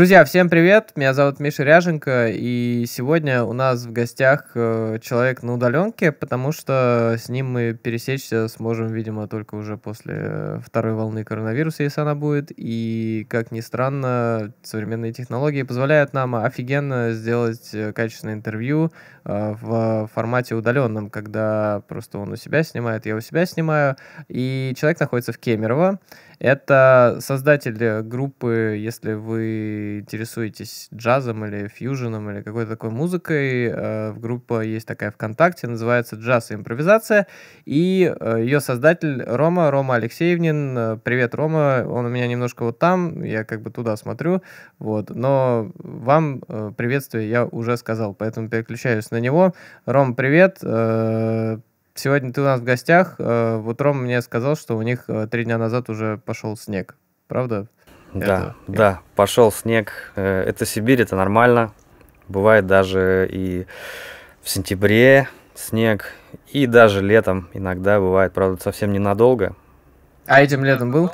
Друзья, всем привет! Меня зовут Миша Ряженко, и сегодня у нас в гостях э, человек на удаленке, потому что с ним мы пересечься сможем, видимо, только уже после э, второй волны коронавируса, если она будет. И, как ни странно, современные технологии позволяют нам офигенно сделать э, качественное интервью в формате удаленном, когда просто он у себя снимает, я у себя снимаю, и человек находится в Кемерово. Это создатель группы, если вы интересуетесь джазом или фьюженом или какой-то такой музыкой, э, группа есть такая ВКонтакте, называется «Джаз и импровизация», и э, ее создатель Рома, Рома Алексеевнин. Э, привет, Рома, он у меня немножко вот там, я как бы туда смотрю, вот, но вам приветствие я уже сказал, поэтому переключаюсь на него. Ром, привет, Сегодня ты у нас в гостях. Э, вот Ром мне сказал, что у них э, три дня назад уже пошел снег. Правда? Да, это... да, пошел снег. Э, это Сибирь, это нормально. Бывает даже и в сентябре снег, и даже летом иногда бывает, правда, совсем ненадолго. А этим летом был?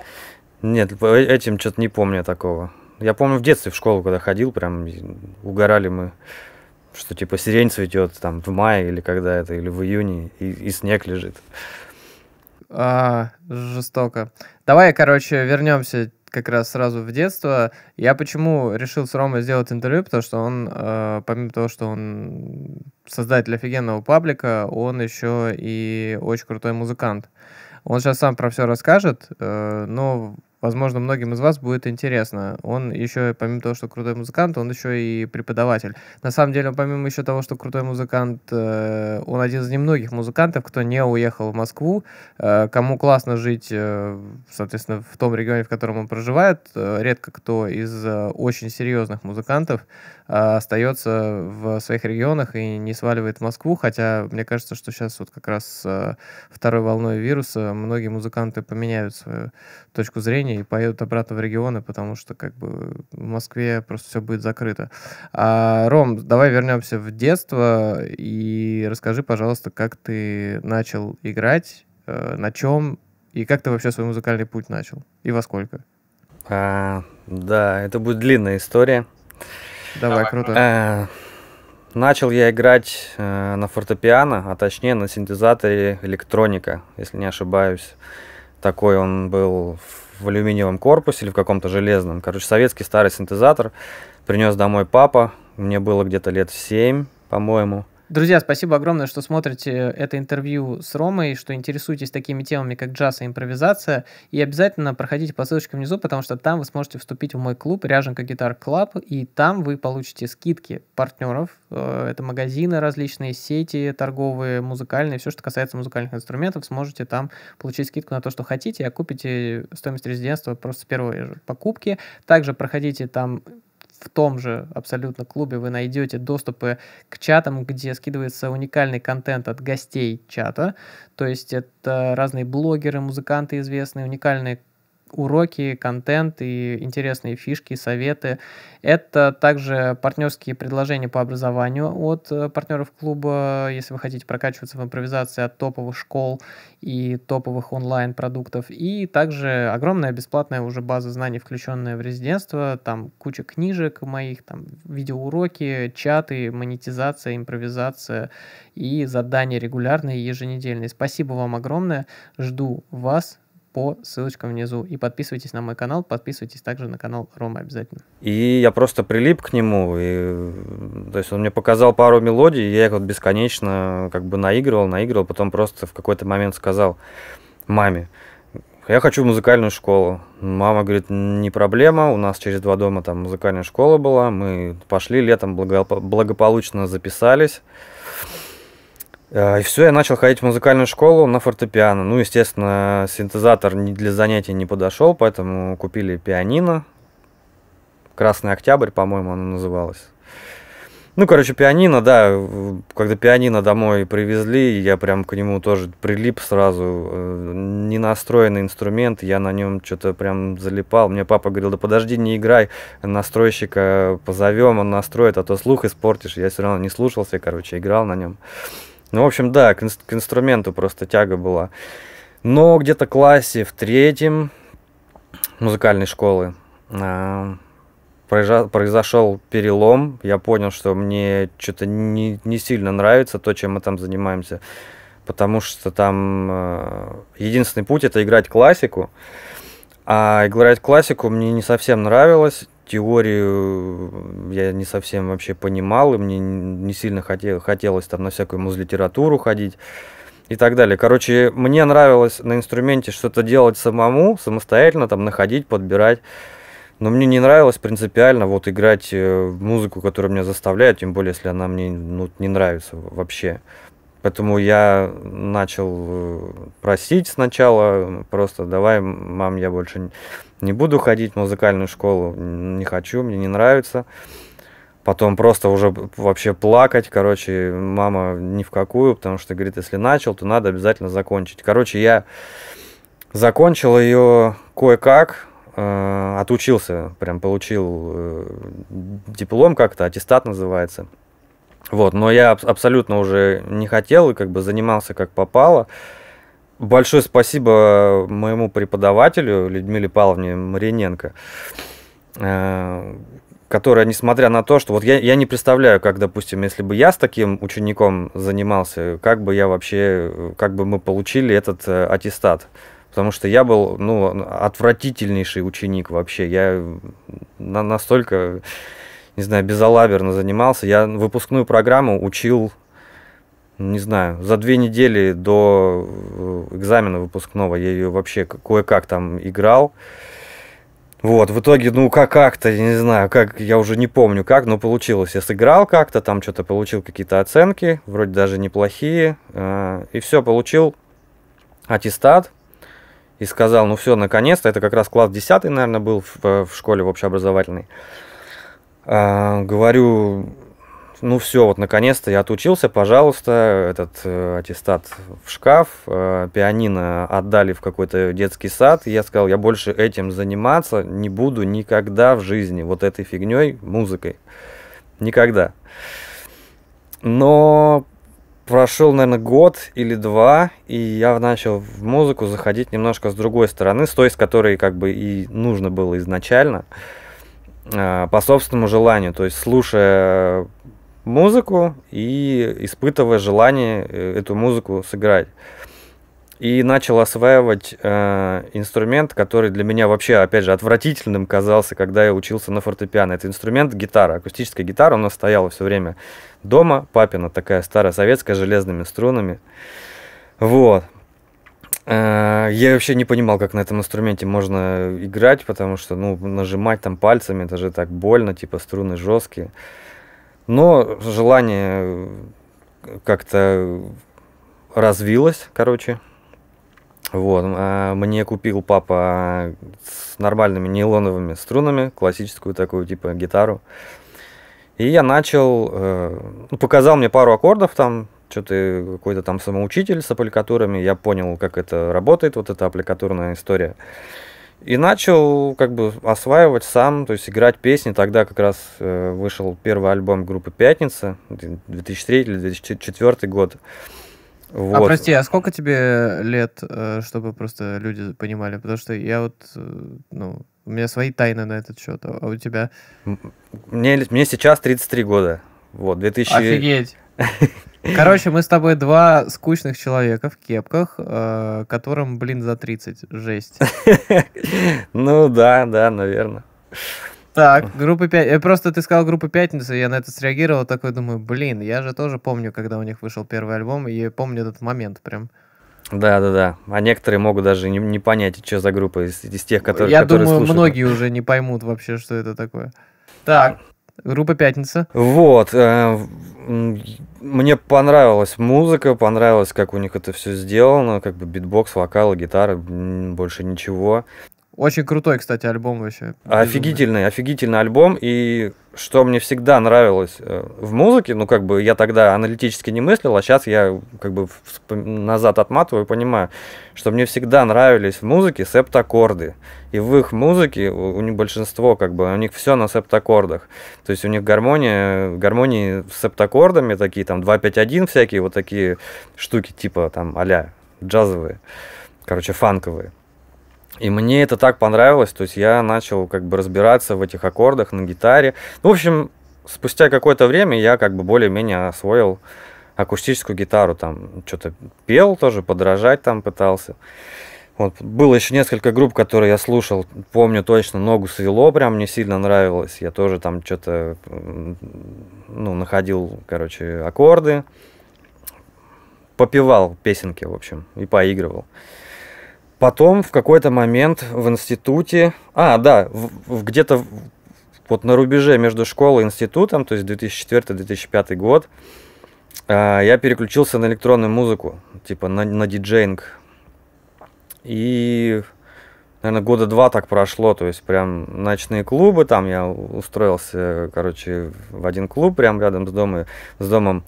Нет, этим что-то не помню такого. Я помню в детстве в школу, когда ходил, прям угорали мы что типа сирень цветет там в мае или когда это, или в июне, и, и снег лежит. А, жестоко. Давай, короче, вернемся как раз сразу в детство. Я почему решил с Ромой сделать интервью, потому что он, э, помимо того, что он создатель офигенного паблика, он еще и очень крутой музыкант. Он сейчас сам про все расскажет, э, но Возможно, многим из вас будет интересно. Он еще, помимо того, что крутой музыкант, он еще и преподаватель. На самом деле, помимо еще того, что крутой музыкант, э, он один из немногих музыкантов, кто не уехал в Москву, э, кому классно жить, э, соответственно, в том регионе, в котором он проживает. Редко кто из очень серьезных музыкантов а, остается в своих регионах и не сваливает в Москву, хотя мне кажется, что сейчас вот как раз с а, второй волной вируса многие музыканты поменяют свою точку зрения и поедут обратно в регионы, потому что как бы в Москве просто все будет закрыто. А, Ром, давай вернемся в детство и расскажи, пожалуйста, как ты начал играть, э, на чем и как ты вообще свой музыкальный путь начал и во сколько? А, да, это будет длинная история. Давай, круто. Э, начал я играть э, на фортепиано, а точнее на синтезаторе электроника, если не ошибаюсь. Такой он был в алюминиевом корпусе или в каком-то железном. Короче, советский старый синтезатор принес домой папа. Мне было где-то лет 7, по-моему. Друзья, спасибо огромное, что смотрите это интервью с Ромой, что интересуетесь такими темами, как джаз и импровизация. И обязательно проходите по ссылочке внизу, потому что там вы сможете вступить в мой клуб Ряженка Гитар Клаб, и там вы получите скидки партнеров. Э, это магазины различные, сети торговые, музыкальные, все, что касается музыкальных инструментов, сможете там получить скидку на то, что хотите, а купите стоимость резидентства просто с первой же покупки. Также проходите там в том же абсолютно клубе вы найдете доступы к чатам, где скидывается уникальный контент от гостей чата. То есть это разные блогеры, музыканты известные, уникальные уроки, контент и интересные фишки, советы. Это также партнерские предложения по образованию от э, партнеров клуба, если вы хотите прокачиваться в импровизации от топовых школ и топовых онлайн-продуктов. И также огромная бесплатная уже база знаний, включенная в резидентство. Там куча книжек моих, там видеоуроки, чаты, монетизация, импровизация и задания регулярные, еженедельные. Спасибо вам огромное. Жду вас по ссылочкам внизу. И подписывайтесь на мой канал, подписывайтесь также на канал Рома обязательно. И я просто прилип к нему, и, то есть он мне показал пару мелодий, и я их вот бесконечно как бы наигрывал, наигрывал, потом просто в какой-то момент сказал маме, я хочу в музыкальную школу. Мама говорит, не проблема, у нас через два дома там музыкальная школа была, мы пошли летом благопол благополучно записались. Э, и все, я начал ходить в музыкальную школу на фортепиано. Ну, естественно, синтезатор для занятий не подошел, поэтому купили пианино. Красный октябрь, по-моему, оно называлось. Ну, короче, пианино, да, когда пианино домой привезли, я прям к нему тоже прилип сразу. Э, не настроенный инструмент, я на нем что-то прям залипал. Мне папа говорил, да подожди, не играй, настройщика позовем, он настроит, а то слух испортишь. Я все равно не слушался, короче, играл на нем. Ну, в общем, да, к, ин- к инструменту просто тяга была. Но где-то в классе в третьем музыкальной школы э, произошел перелом. Я понял, что мне что-то не, не сильно нравится то, чем мы там занимаемся. Потому что там э, единственный путь это играть классику. А играть классику мне не совсем нравилось теорию я не совсем вообще понимал, и мне не сильно хотел, хотелось там на всякую музлитературу ходить и так далее. Короче, мне нравилось на инструменте что-то делать самому, самостоятельно там находить, подбирать. Но мне не нравилось принципиально вот играть э, музыку, которая меня заставляет, тем более, если она мне ну, не нравится вообще. Поэтому я начал э, просить сначала, просто давай, мам, я больше не буду ходить в музыкальную школу, не хочу, мне не нравится. Потом просто уже вообще плакать, короче, мама ни в какую, потому что, говорит, если начал, то надо обязательно закончить. Короче, я закончил ее кое-как, э, отучился, прям получил э, диплом как-то, аттестат называется. Вот, но я абсолютно уже не хотел и как бы занимался как попало. Большое спасибо моему преподавателю Людмиле Павловне Мариненко, э, которая, несмотря на то, что вот я, я не представляю, как, допустим, если бы я с таким учеником занимался, как бы я вообще, как бы мы получили этот э, аттестат. Потому что я был, ну, отвратительнейший ученик вообще. Я на, настолько, не знаю, безалаберно занимался. Я выпускную программу учил не знаю, за две недели до э, экзамена выпускного я ее вообще кое-как там играл. Вот, в итоге, ну, как как-то, я не знаю, как, я уже не помню как, но получилось. Я сыграл как-то, там что-то получил какие-то оценки, вроде даже неплохие, э, и все, получил аттестат и сказал, ну все, наконец-то, это как раз класс 10, наверное, был в, э, в школе в общеобразовательной. говорю, ну все, вот наконец-то я отучился, пожалуйста, этот э, аттестат в шкаф, э, пианино отдали в какой-то детский сад, и я сказал, я больше этим заниматься не буду никогда в жизни, вот этой фигней, музыкой, никогда. Но прошел, наверное, год или два, и я начал в музыку заходить немножко с другой стороны, с той, с которой как бы и нужно было изначально, э, по собственному желанию, то есть слушая музыку и испытывая желание э, эту музыку сыграть. И начал осваивать э, инструмент, который для меня вообще, опять же, отвратительным казался, когда я учился на фортепиано. Это инструмент гитара, акустическая гитара, она стояла все время дома, папина такая старая советская, с железными струнами. Вот. Э, я вообще не понимал, как на этом инструменте можно играть, потому что, ну, нажимать там пальцами, это же так больно, типа струны жесткие. Но желание э, как-то развилось, короче. Вот, а мне купил папа с нормальными нейлоновыми струнами, классическую такую типа гитару. И я начал, э, ну, показал мне пару аккордов там, что-то э, какой-то там самоучитель с аппликатурами, я понял, как это работает, вот эта аппликатурная история. И начал как бы осваивать сам, то есть играть песни. Тогда как раз э, вышел первый альбом группы «Пятница», 2003 или 2004 год. А вот. А прости, а сколько тебе лет, э, чтобы просто люди понимали? Потому что я вот, э, ну, у меня свои тайны на этот счет, а у тебя... Мне, мне сейчас 33 года. Вот, 2000... Офигеть! Короче, мы с тобой два скучных человека в кепках, э, которым, блин, за 30. Жесть. Ну да, да, наверное. Так, группа 5. Э, просто ты сказал группа пятница, я на это среагировал, такой думаю, блин, я же тоже помню, когда у них вышел первый альбом, и помню этот момент прям. Да, да, да. А некоторые могут даже не, не понять, что за группа из, из тех, которые. Я которые думаю, слушают. многие уже не поймут вообще, что это такое. Так, группа «Пятница». Вот. Э, мне понравилась музыка, понравилось, как у них это все сделано, как бы битбокс, вокал, гитара, больше ничего. Очень крутой, кстати, альбом вообще. Офигительный, офигительный альбом. И что мне всегда нравилось э, в музыке, ну, как бы я тогда аналитически не мыслил, а сейчас я как бы назад отматываю и понимаю, что мне всегда нравились в музыке септаккорды. И в их музыке у, у них большинство, как бы, у них все на септаккордах. То есть у них гармония, гармонии с септаккордами, такие там 2-5-1 всякие, вот такие штуки, типа там а джазовые, короче, фанковые. И мне это так понравилось, то есть я начал как бы разбираться в этих аккордах на гитаре. Ну, в общем, спустя какое-то время я как бы более-менее освоил акустическую гитару, там что-то пел тоже, подражать там пытался. Вот. Было еще несколько групп, которые я слушал, помню точно, ногу свело, прям мне сильно нравилось. Я тоже там что-то, ну, находил, короче, аккорды, попевал песенки, в общем, и поигрывал. Потом в какой-то момент в институте, а, да, где-то вот на рубеже между школой и институтом, то есть 2004-2005 год, а, я переключился на электронную музыку, типа на, на диджейнг. И, наверное, года два так прошло, то есть прям ночные клубы, там я устроился, короче, в один клуб прям рядом с, дома, с домом.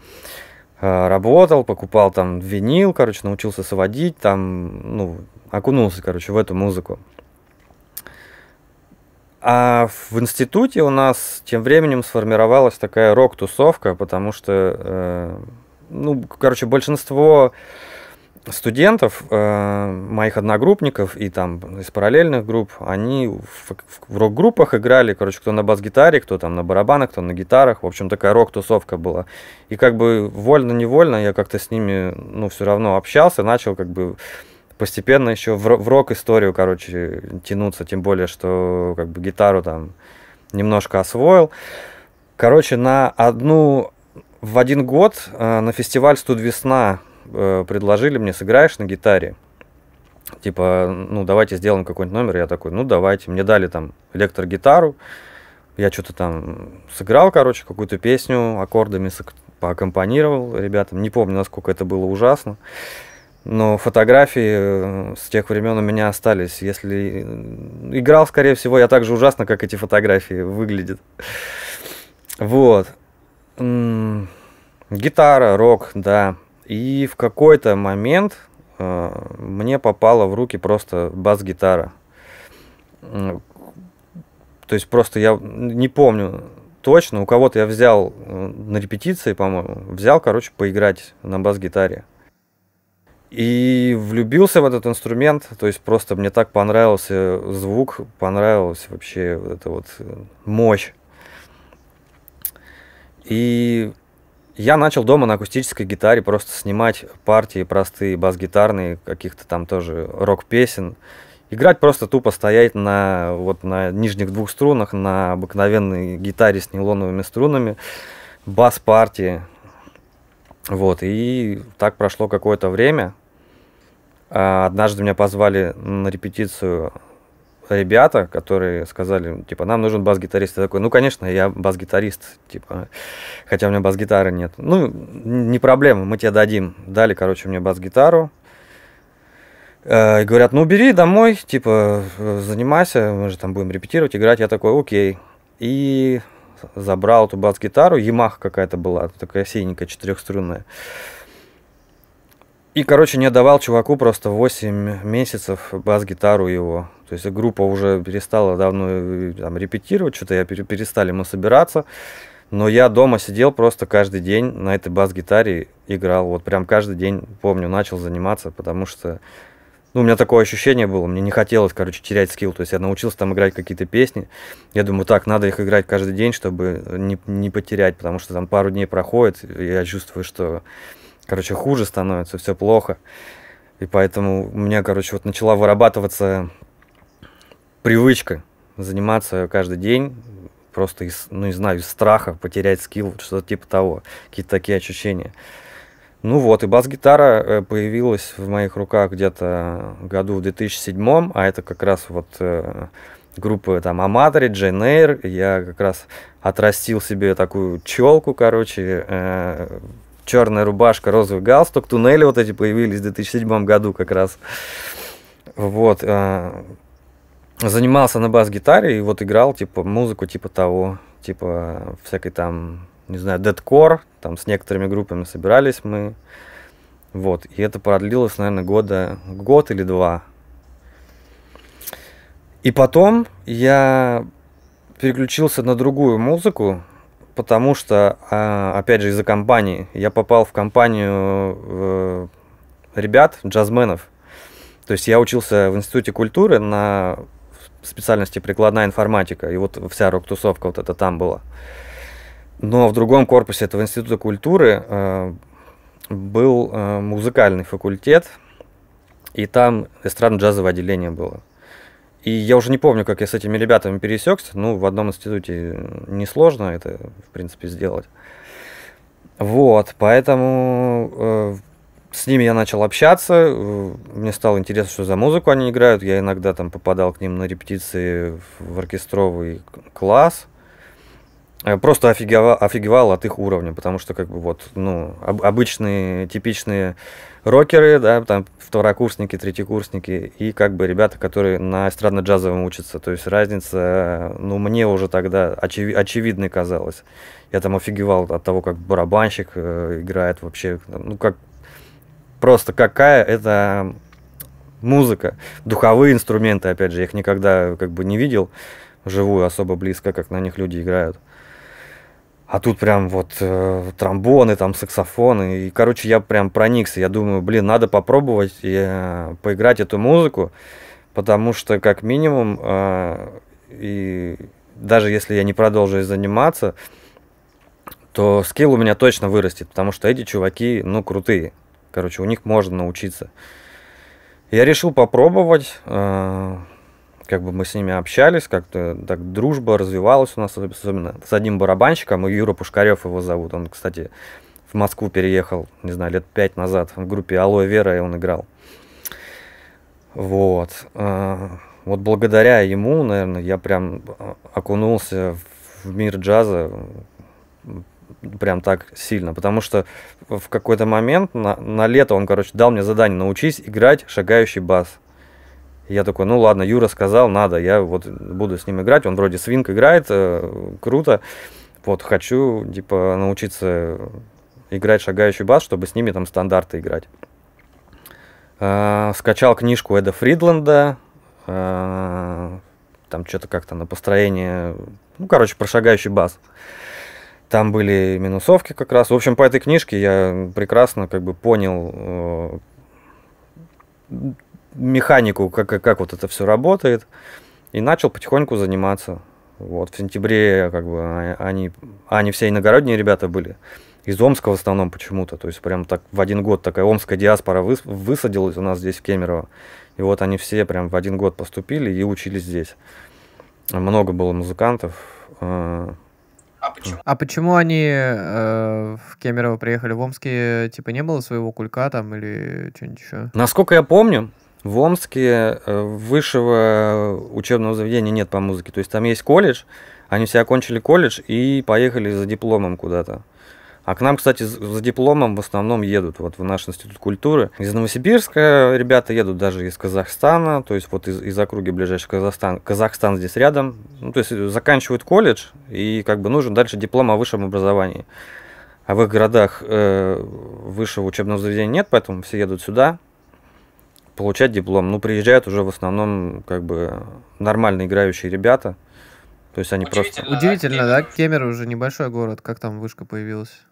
Э, работал, покупал там винил, короче, научился сводить, там, ну, окунулся, короче, в эту музыку. А в институте у нас тем временем сформировалась такая рок-тусовка, потому что, э, ну, короче, большинство э, студентов, э, моих одногруппников и там из параллельных групп, они в, в рок-группах играли, короче, кто на бас-гитаре, кто там на барабанах, кто на гитарах, в общем, такая рок-тусовка была. И как бы вольно-невольно я как-то с ними, ну, все равно общался, начал как бы постепенно еще в, в рок-историю, короче, тянуться, тем более, что как бы гитару там немножко освоил. Короче, на одну в один год э, на фестиваль «Студ весна» э, предложили мне, сыграешь на гитаре? Типа, ну, давайте сделаем какой-нибудь номер. Я такой, ну, давайте. Мне дали там электрогитару. Я что-то там сыграл, короче, какую-то песню аккордами поаккомпанировал ребятам. Не помню, насколько это было ужасно. Но фотографии э, с тех времен у меня остались. Если э, играл, скорее всего, я так же ужасно, как эти фотографии выглядят. Вот. Гитара, рок, да. И в какой-то момент э, мне попала в руки просто бас-гитара. То есть просто я не помню точно, у кого-то я взял э, на репетиции, по-моему, взял, короче, поиграть на бас-гитаре. И влюбился в этот инструмент, то есть просто мне так понравился звук, понравилась вообще эта вот э, мощь. И я начал дома на акустической гитаре просто снимать партии простые, бас-гитарные, каких-то там тоже рок-песен. Играть просто тупо стоять на, вот, на нижних двух струнах, на обыкновенной гитаре с нейлоновыми струнами, бас-партии. Вот, и так прошло какое-то время. А однажды меня позвали на репетицию ребята, которые сказали, типа, нам нужен бас-гитарист. Я такой, ну, конечно, я бас-гитарист, типа, хотя у меня бас-гитары нет. Ну, не проблема, мы тебе дадим. Дали, короче, мне бас-гитару. Э, и говорят, ну, бери домой, типа, занимайся, мы же там будем репетировать, играть. Я такой, окей. И забрал эту бас-гитару, Ямаха какая-то была, такая синенькая, четырехструнная. И, короче, не отдавал чуваку просто 8 месяцев бас-гитару его. То есть группа уже перестала давно э, там, репетировать, что-то я перестали мы собираться. Но я дома сидел просто каждый день на этой бас-гитаре играл. Вот прям каждый день, помню, начал заниматься, потому что ну, у меня такое ощущение было, мне не хотелось, короче, терять скилл. То есть я научился там играть какие-то песни. Я думаю, так, надо их играть каждый день, чтобы не, не потерять, потому что там пару дней проходит, и я чувствую, что короче, хуже становится, все плохо. И поэтому у меня, короче, вот начала вырабатываться привычка заниматься каждый день, просто из, ну не знаю, из страха потерять скилл, что-то типа того, какие-то такие ощущения. Ну вот, и бас-гитара э, появилась в моих руках где-то году в 2007, а это как раз вот э, группы там Аматори, Джейн Эйр. Я как раз отрастил себе такую челку, короче, э, черная рубашка, розовый галстук, туннели вот эти появились в 2007 году как раз. Вот. Э, занимался на бас-гитаре и вот играл, типа, музыку типа того, типа всякой там, не знаю, дедкор, там с некоторыми группами собирались мы. Вот. И это продлилось, наверное, года, год или два. И потом я переключился на другую музыку, потому что, а, опять же, из-за компании. Я попал в компанию э, ребят, джазменов. То есть я учился в Институте культуры на специальности прикладная информатика, и вот вся рок-тусовка вот это там была. Но в другом корпусе этого Института культуры э, был э, музыкальный факультет, и там эстрадно-джазовое отделение было. И я уже не помню, как я с этими ребятами пересекся. Ну, в одном институте э, несложно это, в принципе, сделать. Вот, поэтому э, с ними я начал общаться. Э, мне стало интересно, что за музыку они играют. Я иногда там попадал к ним на репетиции в оркестровый класс. Э, Э, просто офигевал, офигевал от их уровня, потому что, как бы, вот, ну, об, обычные, типичные рокеры, да, там, второкурсники, третьекурсники, и, как бы, ребята, которые на эстрадно-джазовом учатся, то есть разница, ну, мне уже тогда очев, очевидной казалась. Я там офигевал от того, как барабанщик э, играет вообще, ну, как, просто какая это музыка, духовые инструменты, опять же, я их никогда, как бы, не видел живую особо близко, как на них люди играют. А тут прям вот э, тромбоны, там саксофоны. И, короче, я прям проникся. Я думаю, блин, надо попробовать и, э, поиграть эту музыку, потому что, как минимум, э, и даже если я не продолжу заниматься, то скилл у меня точно вырастет, потому что эти чуваки, ну, крутые. Короче, у них можно научиться. Я решил попробовать. Э, как бы мы с ними общались, как-то так дружба развивалась у нас, особенно с одним барабанщиком, и Юра Пушкарев его зовут. Он, кстати, в Москву переехал, не знаю, лет пять назад в группе Алоэ Вера, и он играл. Вот. А, вот благодаря ему, наверное, я прям а, окунулся в мир джаза прям так сильно, потому что в какой-то момент на, на лето он, короче, дал мне задание научись играть шагающий бас. Я такой, ну ладно, Юра сказал, надо, я вот буду с ним играть. Он вроде свинг играет, э, круто. Вот хочу, типа, научиться играть шагающий бас, чтобы с ними там стандарты играть. Э, скачал книжку Эда Фридланда, э, там что-то как-то на построение, ну, короче, про шагающий бас. Там были минусовки как раз. В общем, по этой книжке я прекрасно как бы понял э, механику, как, как вот это все работает. И начал потихоньку заниматься. Вот в сентябре как бы а, они, они все иногородние ребята были. Из Омска в основном почему-то. То есть прям так в один год такая омская диаспора выс, высадилась у нас здесь в Кемерово. И вот они все прям в один год поступили и учились здесь. Много было музыкантов. Э. А почему? А почему они э, в Кемерово приехали в Омске? Типа не было своего кулька там или что-нибудь еще? Насколько я помню, в Омске э, высшего учебного заведения нет по музыке. То есть там есть колледж, они все окончили колледж и поехали за дипломом куда-то. А к нам, кстати, за дипломом в основном едут, вот в наш институт культуры. Из Новосибирска ребята едут даже из Казахстана, то есть вот из, из округи ближайшего Казахстан. Казахстан здесь рядом. Ну, то есть э, заканчивают колледж и как бы нужен дальше диплом о высшем образовании. А в их городах э, высшего учебного заведения нет, поэтому все едут сюда получать диплом. Ну, приезжают уже в основном как бы нормально играющие ребята. То есть они Удивительно, просто... Удивительно, да? Кемер уже небольшой город. Как там вышка появилась?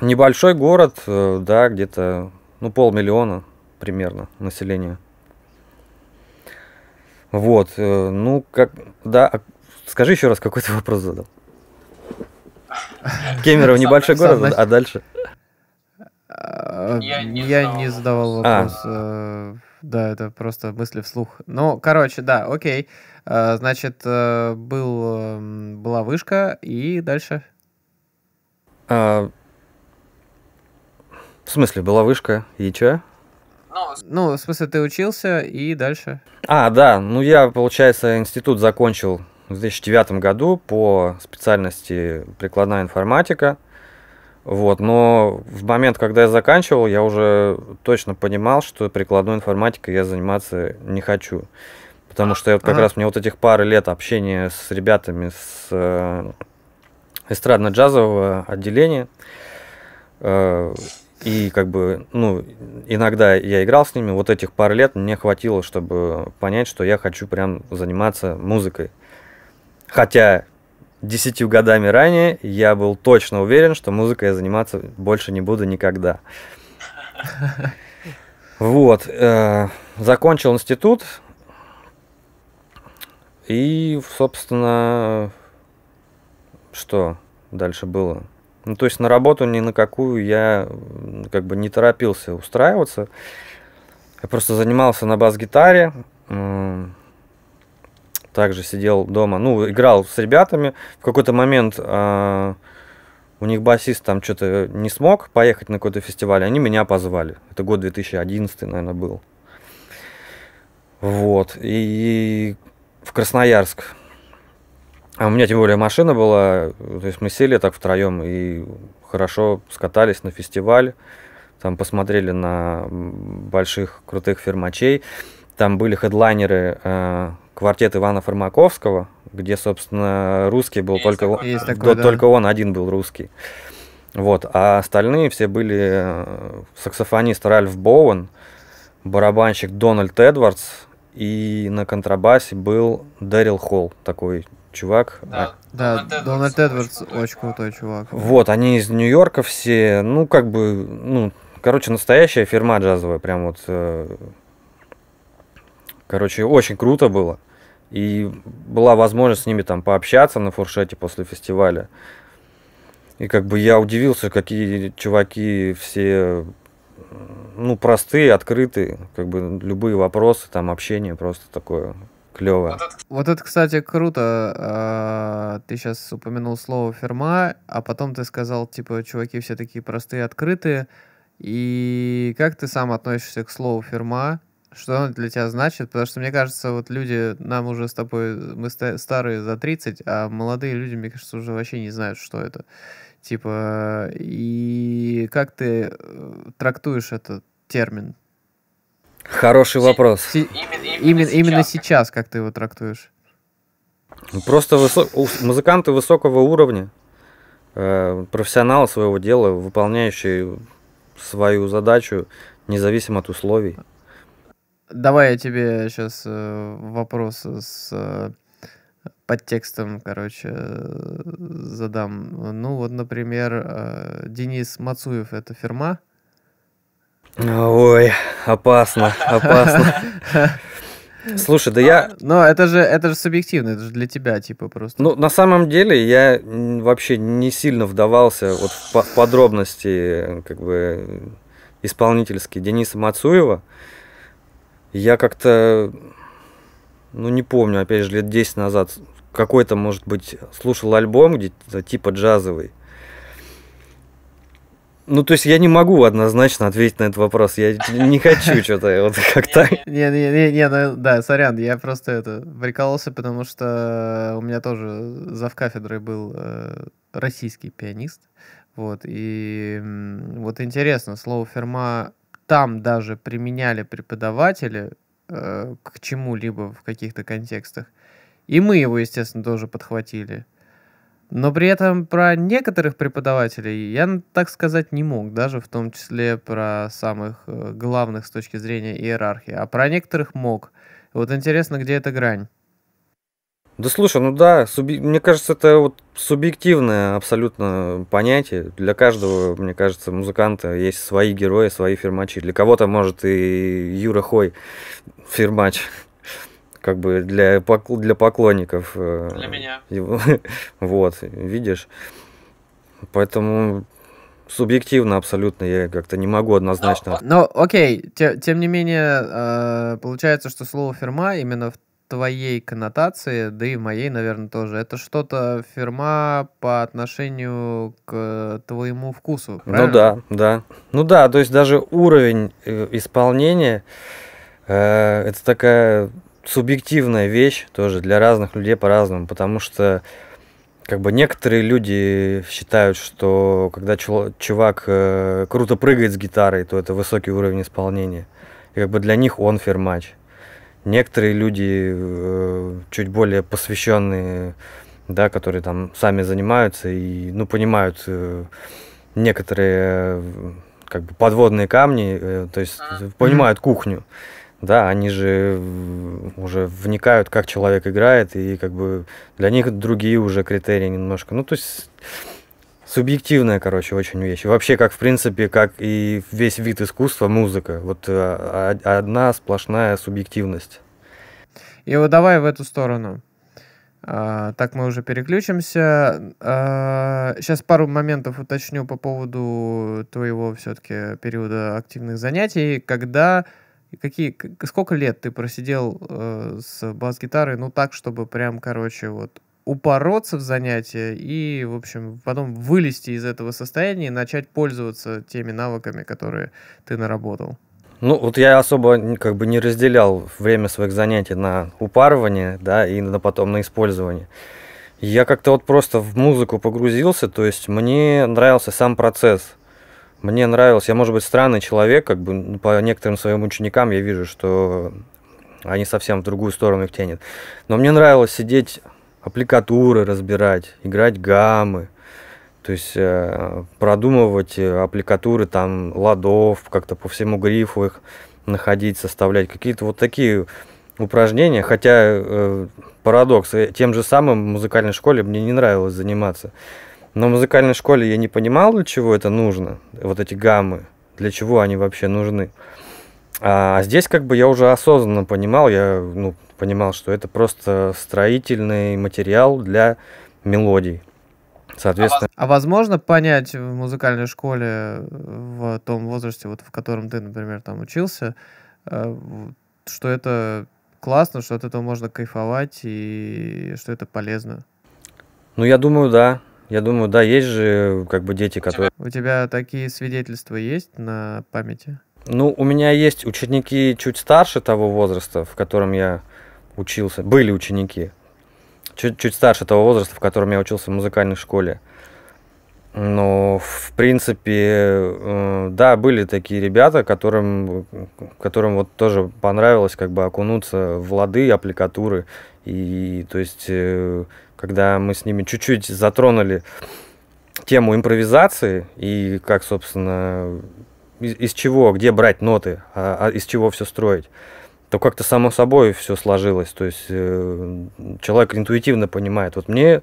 Небольшой город, э, да, где-то, ну, полмиллиона примерно населения. Вот, э, ну, как, да, а скажи еще раз, какой ты вопрос задал? Кемеров небольшой город, а дальше? А, я не задавал вопрос. А. Э, да, это просто мысли вслух. Ну, короче, да, окей. А, значит, э, был, эм, была вышка, и дальше? А, в смысле, была вышка, и че? Ну, ну, в смысле, ты учился, и дальше? А, да, ну я, получается, институт закончил в 2009 году по специальности прикладная информатика – вот, но в момент, когда я заканчивал, я уже точно понимал, что прикладной информатикой я заниматься не хочу. Потому что я вот как ага. раз мне вот этих пары лет общения с ребятами с э, эстрадно-джазового отделения. Э, и как бы, ну, иногда я играл с ними, вот этих пар лет мне хватило, чтобы понять, что я хочу прям заниматься музыкой. Хотя десятью годами ранее я был точно уверен, что музыкой я заниматься больше не буду никогда. Вот. Э, закончил институт. И, собственно, что дальше было? Ну, то есть на работу ни на какую я как бы не торопился устраиваться. Я просто занимался на бас-гитаре также сидел дома, ну, играл с ребятами. В какой-то момент э, у них басист там что-то не смог поехать на какой-то фестиваль, они меня позвали. Это год 2011, наверное, был. Вот, и, и в Красноярск. А у меня тем более машина была, то есть мы сели так втроем и хорошо скатались на фестиваль, там посмотрели на больших крутых фермачей, там были хедлайнеры а, квартет Ивана Фармаковского, где, собственно, русский был есть только такой, он, есть такой, да. только он один был русский. Вот, а остальные все были э, саксофонист Ральф Боуэн, барабанщик Дональд Эдвардс, и на контрабасе был Дэрил Холл, такой чувак. Да, а... да Дональд, Дональд Эдвардс очень, очень крутой чувак. Вот, они из Нью-Йорка все, ну, как бы, ну, короче, настоящая фирма джазовая, прям вот э, Короче, очень круто было. И была возможность с ними там пообщаться на фуршете после фестиваля. И как бы я удивился, какие чуваки все, ну, простые, открытые, как бы любые вопросы, там, общение просто такое клево. Вот это, кстати, круто. А, ты сейчас упомянул слово ферма, а потом ты сказал, типа, чуваки все такие простые, открытые. И как ты сам относишься к слову ферма? что оно для тебя значит, потому что, мне кажется, вот люди, нам уже с тобой, мы старые за 30, а молодые люди, мне кажется, уже вообще не знают, что это. Типа, и как ты э, трактуешь этот термин? Хороший вопрос. Си- именно, именно, именно сейчас. сейчас, как ты его трактуешь? Просто высо... музыканты высокого уровня, э, профессионалы своего дела, выполняющие свою задачу независимо от условий. Давай я тебе сейчас э, вопрос с э, подтекстом, короче, э, задам. Ну, вот, например, Денис Мацуев — это фирма? Ой, опасно, опасно. Слушай, да я... Ну, но это же, это же субъективно, это же для тебя, типа, просто. Ну, на самом деле, я вообще не сильно вдавался вот в подробности, как бы, исполнительские Дениса Мацуева. Я как-то, ну не помню, опять же, лет 10 назад какой-то, может быть, слушал альбом где-то типа джазовый. Ну, то есть я не могу однозначно ответить на этот вопрос. Я не хочу что-то вот как-то. Не-не-не, ну, да, сорян, я просто это прикололся, потому что у меня тоже зав кафедрой был э, российский пианист. Вот, и вот интересно, слово «ферма» там даже применяли преподаватели э, к чему-либо в каких-то контекстах. И мы его, естественно, тоже подхватили. Но при этом про некоторых преподавателей я так сказать не мог, даже в том числе про самых э, главных с точки зрения иерархии, а про некоторых мог. Вот интересно, где эта грань. Да слушай, ну да, суби... мне кажется, это вот субъективное абсолютно понятие. Для каждого, мне кажется, музыканта есть свои герои, свои фирмачи. Для кого-то, может, и Юра Хой фирмач. Как бы для, пок... для поклонников. Э, для меня. Вот, видишь. Поэтому субъективно абсолютно, я как-то не могу однозначно. Ну, окей, те, тем не менее, э, получается, что слово фирма именно в твоей коннотации, да и в моей, наверное, тоже. Это что-то фирма по отношению к твоему вкусу. Ну правильно? Ну да, да. Ну да, то есть даже уровень э, исполнения э, это такая субъективная вещь тоже для разных людей по-разному, потому что как бы некоторые люди считают, что когда чувак э, круто прыгает с гитарой, то это высокий уровень исполнения. И как бы для них он фермач. Некоторые люди э, чуть более посвященные, да, которые там сами занимаются и, ну, понимают э, некоторые э, как бы подводные камни, то есть понимают кухню, да, они же уже вникают, как человек играет и как бы для них другие уже критерии немножко, ну, то есть Субъективная, короче, очень вещь. Вообще, как, в принципе, как и весь вид искусства, музыка. Вот э, одна сплошная субъективность. И вот давай в эту сторону. А, так мы уже переключимся. сейчас а, пару моментов уточню по поводу твоего все-таки периода активных занятий. Когда какие сколько лет ты просидел э, с бас-гитарой, ну так, чтобы прям, короче, вот упороться в занятия и, в общем, потом вылезти из этого состояния и начать пользоваться теми навыками, которые ты наработал. Ну, вот я особо как бы не разделял время своих занятий на упарывание, да, и на потом на использование. Я как-то вот просто в музыку погрузился, то есть мне нравился сам процесс. Мне нравилось, я, может быть, странный человек, как бы ну, по некоторым своим ученикам я вижу, что они совсем в другую сторону их тянет. Но мне нравилось сидеть аппликатуры разбирать, играть гаммы, то есть э, продумывать э, аппликатуры там ладов, как-то по всему грифу их находить, составлять. Какие-то вот такие упражнения, хотя э, парадокс, э, тем же самым в музыкальной школе мне не нравилось заниматься. Но в музыкальной школе я не понимал, для чего это нужно, вот эти гаммы, для чего они вообще нужны. А здесь как бы я уже осознанно понимал, я ну, понимал, что это просто строительный материал для мелодий. Соответственно. А, а возможно понять в музыкальной школе в том возрасте, вот в котором ты, например, там учился, э, что это классно, что от этого можно кайфовать и что это полезно? Ну, я думаю, да. Я думаю, да, есть же как бы дети, которые... У тебя такие свидетельства есть на памяти? Ну, у меня есть ученики чуть старше того возраста, в котором я учился. Были ученики. Чуть, чуть старше того возраста, в котором я учился в музыкальной школе. Но, в принципе, э, да, были такие ребята, которым, которым вот тоже понравилось как бы окунуться в лады, аппликатуры. И, то есть, э, когда мы с ними чуть-чуть затронули тему импровизации и как, собственно, из, из чего, где брать ноты, а, а из чего все строить, то как-то само собой все сложилось. То есть э, человек интуитивно понимает, вот мне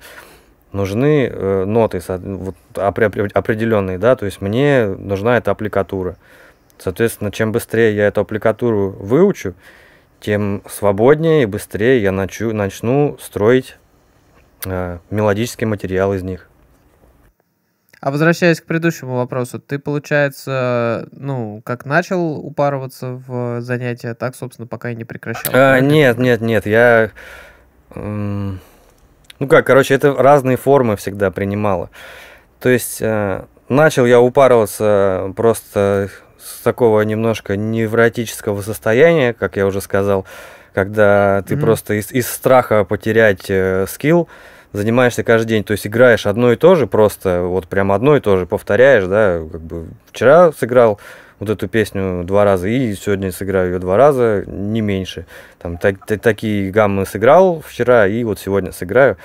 нужны э, ноты вот, определенные, да, то есть мне нужна эта аппликатура. Соответственно, чем быстрее я эту аппликатуру выучу, тем свободнее и быстрее я начу, начну строить э, мелодический материал из них. А возвращаясь к предыдущему вопросу, ты, получается, ну, как начал упарываться в занятия, так, собственно, пока и не прекращал. А, нет, нет, нет, я... Эм, ну как, короче, это разные формы всегда принимало. То есть э, начал я упарываться просто с такого немножко невротического состояния, как я уже сказал, когда ты mm-hmm. просто из, из страха потерять э, скилл, занимаешься каждый день, то есть играешь одно и то же, просто вот прям одно и то же повторяешь, да, как бы вчера сыграл вот эту песню два раза, и сегодня сыграю ее два раза, не меньше. Там так, так, такие гаммы сыграл вчера, и вот сегодня сыграю.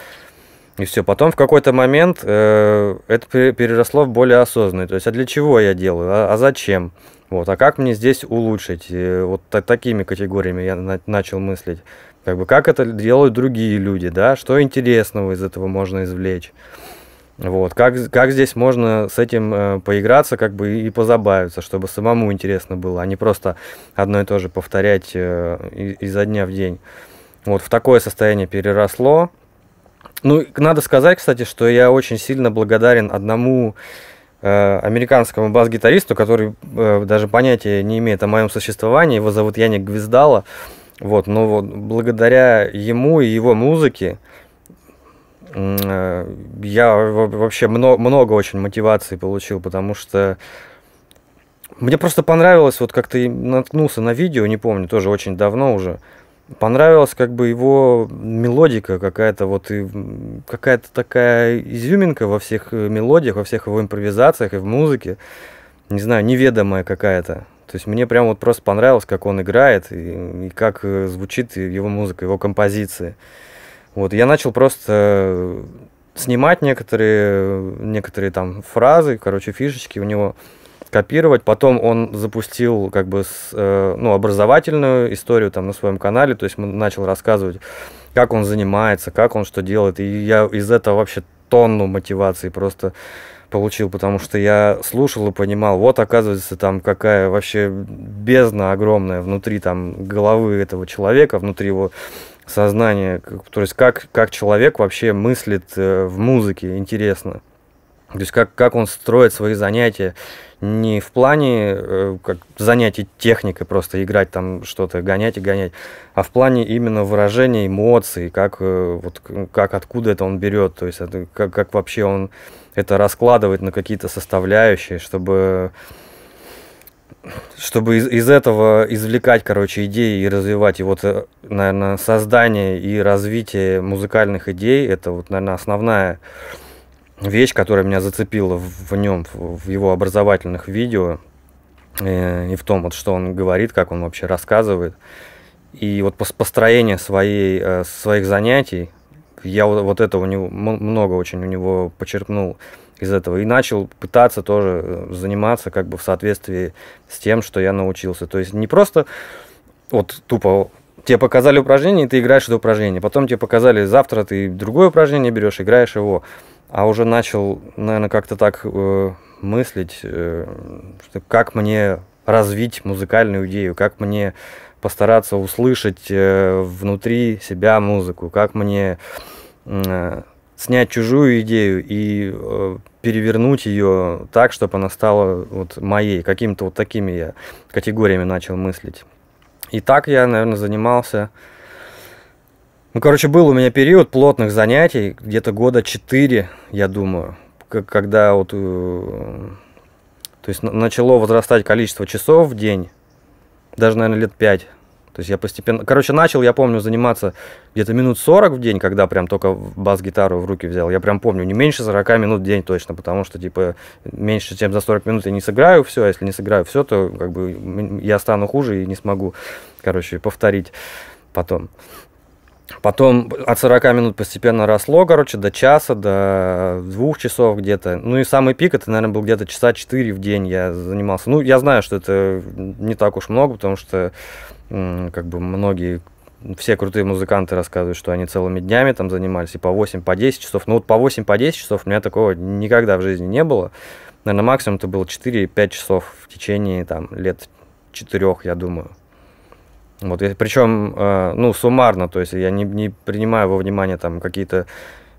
И все. Потом в какой-то момент э, это переросло в более осознанное. То есть, а для чего я делаю? А, а зачем? Вот, а как мне здесь улучшить? И э, вот так, такими категориями я на, начал мыслить. Как бы как это делают другие люди, да, что интересного из этого можно извлечь. Вот, как, как здесь можно с этим э, поиграться, как бы и позабавиться, чтобы самому интересно было, а не просто одно и то же повторять э, изо дня в день. Вот в такое состояние переросло. Ну, надо сказать, кстати, что я очень сильно благодарен одному э, американскому бас-гитаристу, который э, даже понятия не имеет о моем существовании. Его зовут Яник Гвездала. Вот, но вот благодаря ему и его музыке э, я вообще много, много очень мотивации получил, потому что мне просто понравилось, вот как ты наткнулся на видео, не помню, тоже очень давно уже. Понравилась как бы его мелодика какая-то, вот и какая-то такая изюминка во всех э, мелодиях, во всех его импровизациях и в музыке. Не знаю, неведомая какая-то. То есть мне прям вот просто понравилось, как он играет и, и как э, звучит его музыка, его композиции. Вот я начал просто э, снимать некоторые, э, некоторые там фразы, короче, фишечки у него копировать. Потом он запустил как бы с, ну, образовательную историю там на своем канале, то есть начал рассказывать, как он занимается, как он что делает. И я из этого вообще тонну мотивации просто получил, потому что я слушал и понимал, вот оказывается там какая вообще бездна огромная внутри там головы этого человека, внутри его сознания, то есть как, как человек вообще мыслит э, в музыке, интересно. То есть как, как он строит свои занятия, не в плане э, как занятий техникой, просто играть там что-то, гонять и гонять, а в плане именно выражения эмоций, как, э, вот, как откуда это он берет, то есть это, как, как вообще он это раскладывает на какие-то составляющие, чтобы чтобы из, из этого извлекать, короче, идеи и развивать. И вот, э, наверное, создание и развитие музыкальных идей, это вот, наверное, основная вещь, которая меня зацепила в нем, в его образовательных видео, э, и в том, вот, что он говорит, как он вообще рассказывает. И вот построение своей, э, своих занятий, я вот, вот это у него, много очень у него почерпнул из этого. И начал пытаться тоже э, заниматься как бы в соответствии с тем, что я научился. То есть не просто вот тупо тебе показали упражнение, и ты играешь это упражнение. Потом тебе показали завтра, ты другое упражнение берешь, играешь его а уже начал, наверное, как-то так э, мыслить, э, что как мне развить музыкальную идею, как мне постараться услышать э, внутри себя музыку, как мне э, снять чужую идею и э, перевернуть ее так, чтобы она стала вот моей, какими-то вот такими я категориями начал мыслить. И так я, наверное, занимался ну, короче, был у меня период плотных занятий, где-то года 4, я думаю, когда вот, э, то есть начало возрастать количество часов в день, даже, наверное, лет 5. То есть я постепенно... Короче, начал, я помню, заниматься где-то минут 40 в день, когда прям только бас-гитару в руки взял. Я прям помню, не меньше 40 минут в день точно, потому что, типа, меньше, чем за 40 минут я не сыграю все. А если не сыграю все, то как бы я стану хуже и не смогу, короче, повторить потом. Потом от 40 минут постепенно росло, короче, до часа, до двух часов где-то. Ну и самый пик, это, наверное, был где-то часа 4 в день я занимался. Ну, я знаю, что это не так уж много, потому что как бы многие все крутые музыканты рассказывают, что они целыми днями там занимались, и по 8, по 10 часов. Ну вот по 8, по 10 часов у меня такого никогда в жизни не было. Наверное, максимум это было 4-5 часов в течение там лет 4, я думаю. Вот, причем, э, ну, суммарно, то есть я не, не принимаю во внимание там какие-то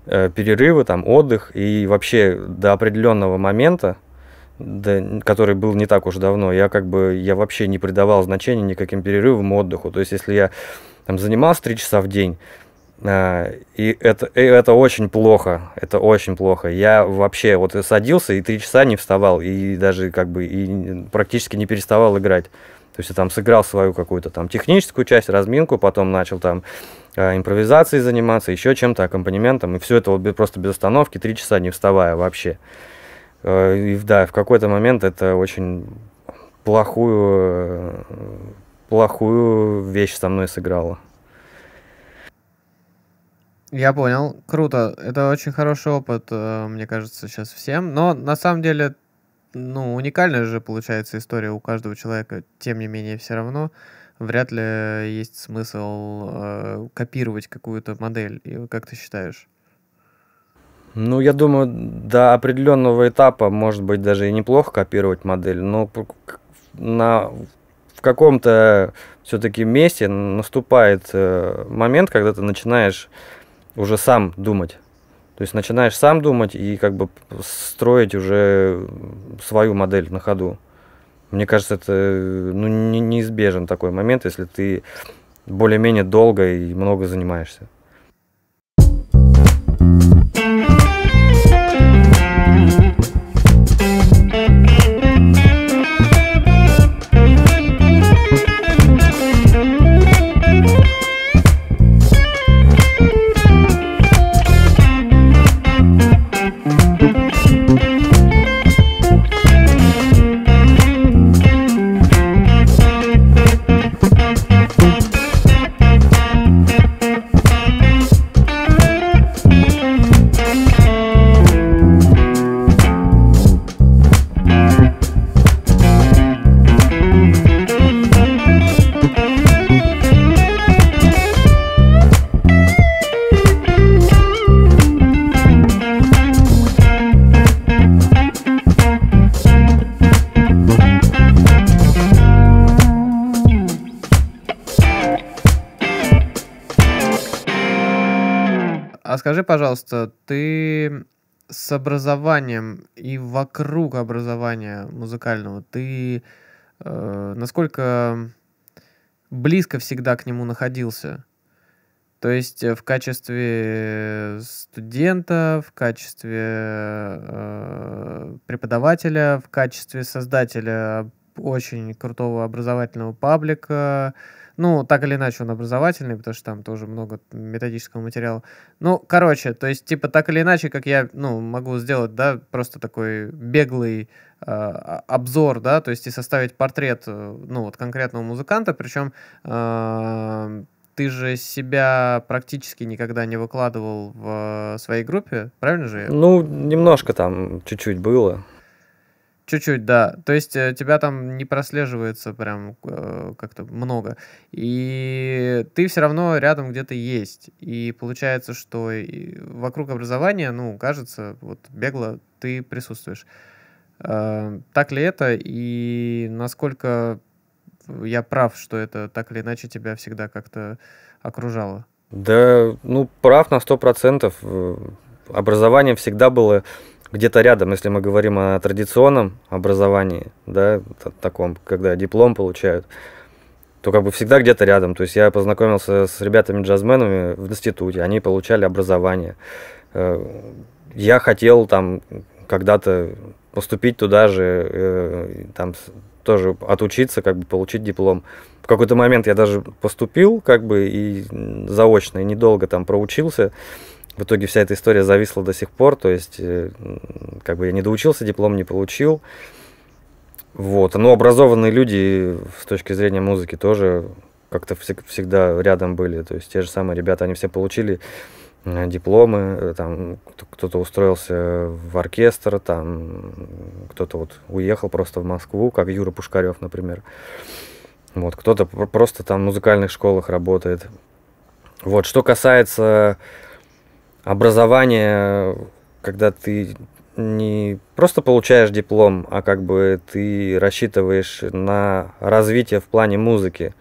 э, перерывы, там, отдых, и вообще до определенного момента, да, который был не так уж давно, я как бы, я вообще не придавал значения никаким перерывам отдыху. То есть, если я там занимался 3 часа в день, э, и это, и это очень плохо, это очень плохо. Я вообще вот садился и 3 часа не вставал, и даже как бы и практически не переставал играть. То есть я там сыграл свою какую-то там техническую часть, разминку, потом начал там э, импровизацией заниматься, еще чем-то, аккомпанементом, и все это вот просто без остановки, три часа не вставая вообще. Э, и да, в какой-то момент это очень плохую, э, плохую вещь со мной сыграло. Я понял, круто. Это очень хороший опыт, э, мне кажется, сейчас всем. Но на самом деле ну, уникальная же получается история у каждого человека, тем не менее, все равно вряд ли есть смысл э, копировать какую-то модель. И как ты считаешь? Ну, я думаю, до определенного этапа, может быть, даже и неплохо копировать модель, но на, в каком-то все-таки месте наступает э, момент, когда ты начинаешь уже сам думать то есть начинаешь сам думать и как бы строить уже свою модель на ходу. Мне кажется, это ну, не, неизбежен такой момент, если ты более-менее долго и много занимаешься. thank you пожалуйста, ты с образованием и вокруг образования музыкального, ты э, насколько близко всегда к нему находился? То есть э, в качестве студента, в качестве э, преподавателя, в качестве создателя очень крутого образовательного паблика, э, ну, так или иначе, он образовательный, потому что там тоже много методического материала. Ну, короче, то есть, типа, так или иначе, как я, ну, могу сделать, да, просто такой беглый э, а, обзор, да, то есть и составить портрет, э, ну, вот конкретного музыканта, причем э, ты же себя практически никогда не выкладывал в своей группе, правильно же? Ну, немножко там, чуть-чуть было. Чуть-чуть, да. То есть э, тебя там не прослеживается прям э, как-то много. И ты все равно рядом где-то есть. И получается, что и вокруг образования, ну, кажется, вот бегло ты присутствуешь. Э, так ли это? И насколько я прав, что это так или иначе тебя всегда как-то окружало? Да, ну, прав на сто процентов. Э, образование всегда было где-то рядом, если мы говорим о традиционном образовании, да, таком, когда диплом получают, то как бы всегда где-то рядом. То есть я познакомился с ребятами-джазменами в институте, они получали образование. Э, я хотел там когда-то поступить туда же, э, там тоже отучиться, как бы получить диплом. В какой-то момент я даже поступил, как бы, и заочно, и недолго там проучился в итоге вся эта история зависла до сих пор, то есть э, как бы я не доучился, диплом не получил. Вот, но ну, образованные люди с точки зрения музыки тоже как-то всегда рядом были, то есть те же самые ребята, они все получили э, дипломы, э, там кто-то устроился в оркестр, там кто-то вот уехал просто в Москву, как Юра Пушкарев, например. Вот, кто-то просто там в музыкальных школах работает. Вот, что касается образование, когда ты не просто получаешь диплом, а как бы ты рассчитываешь на развитие в плане музыки,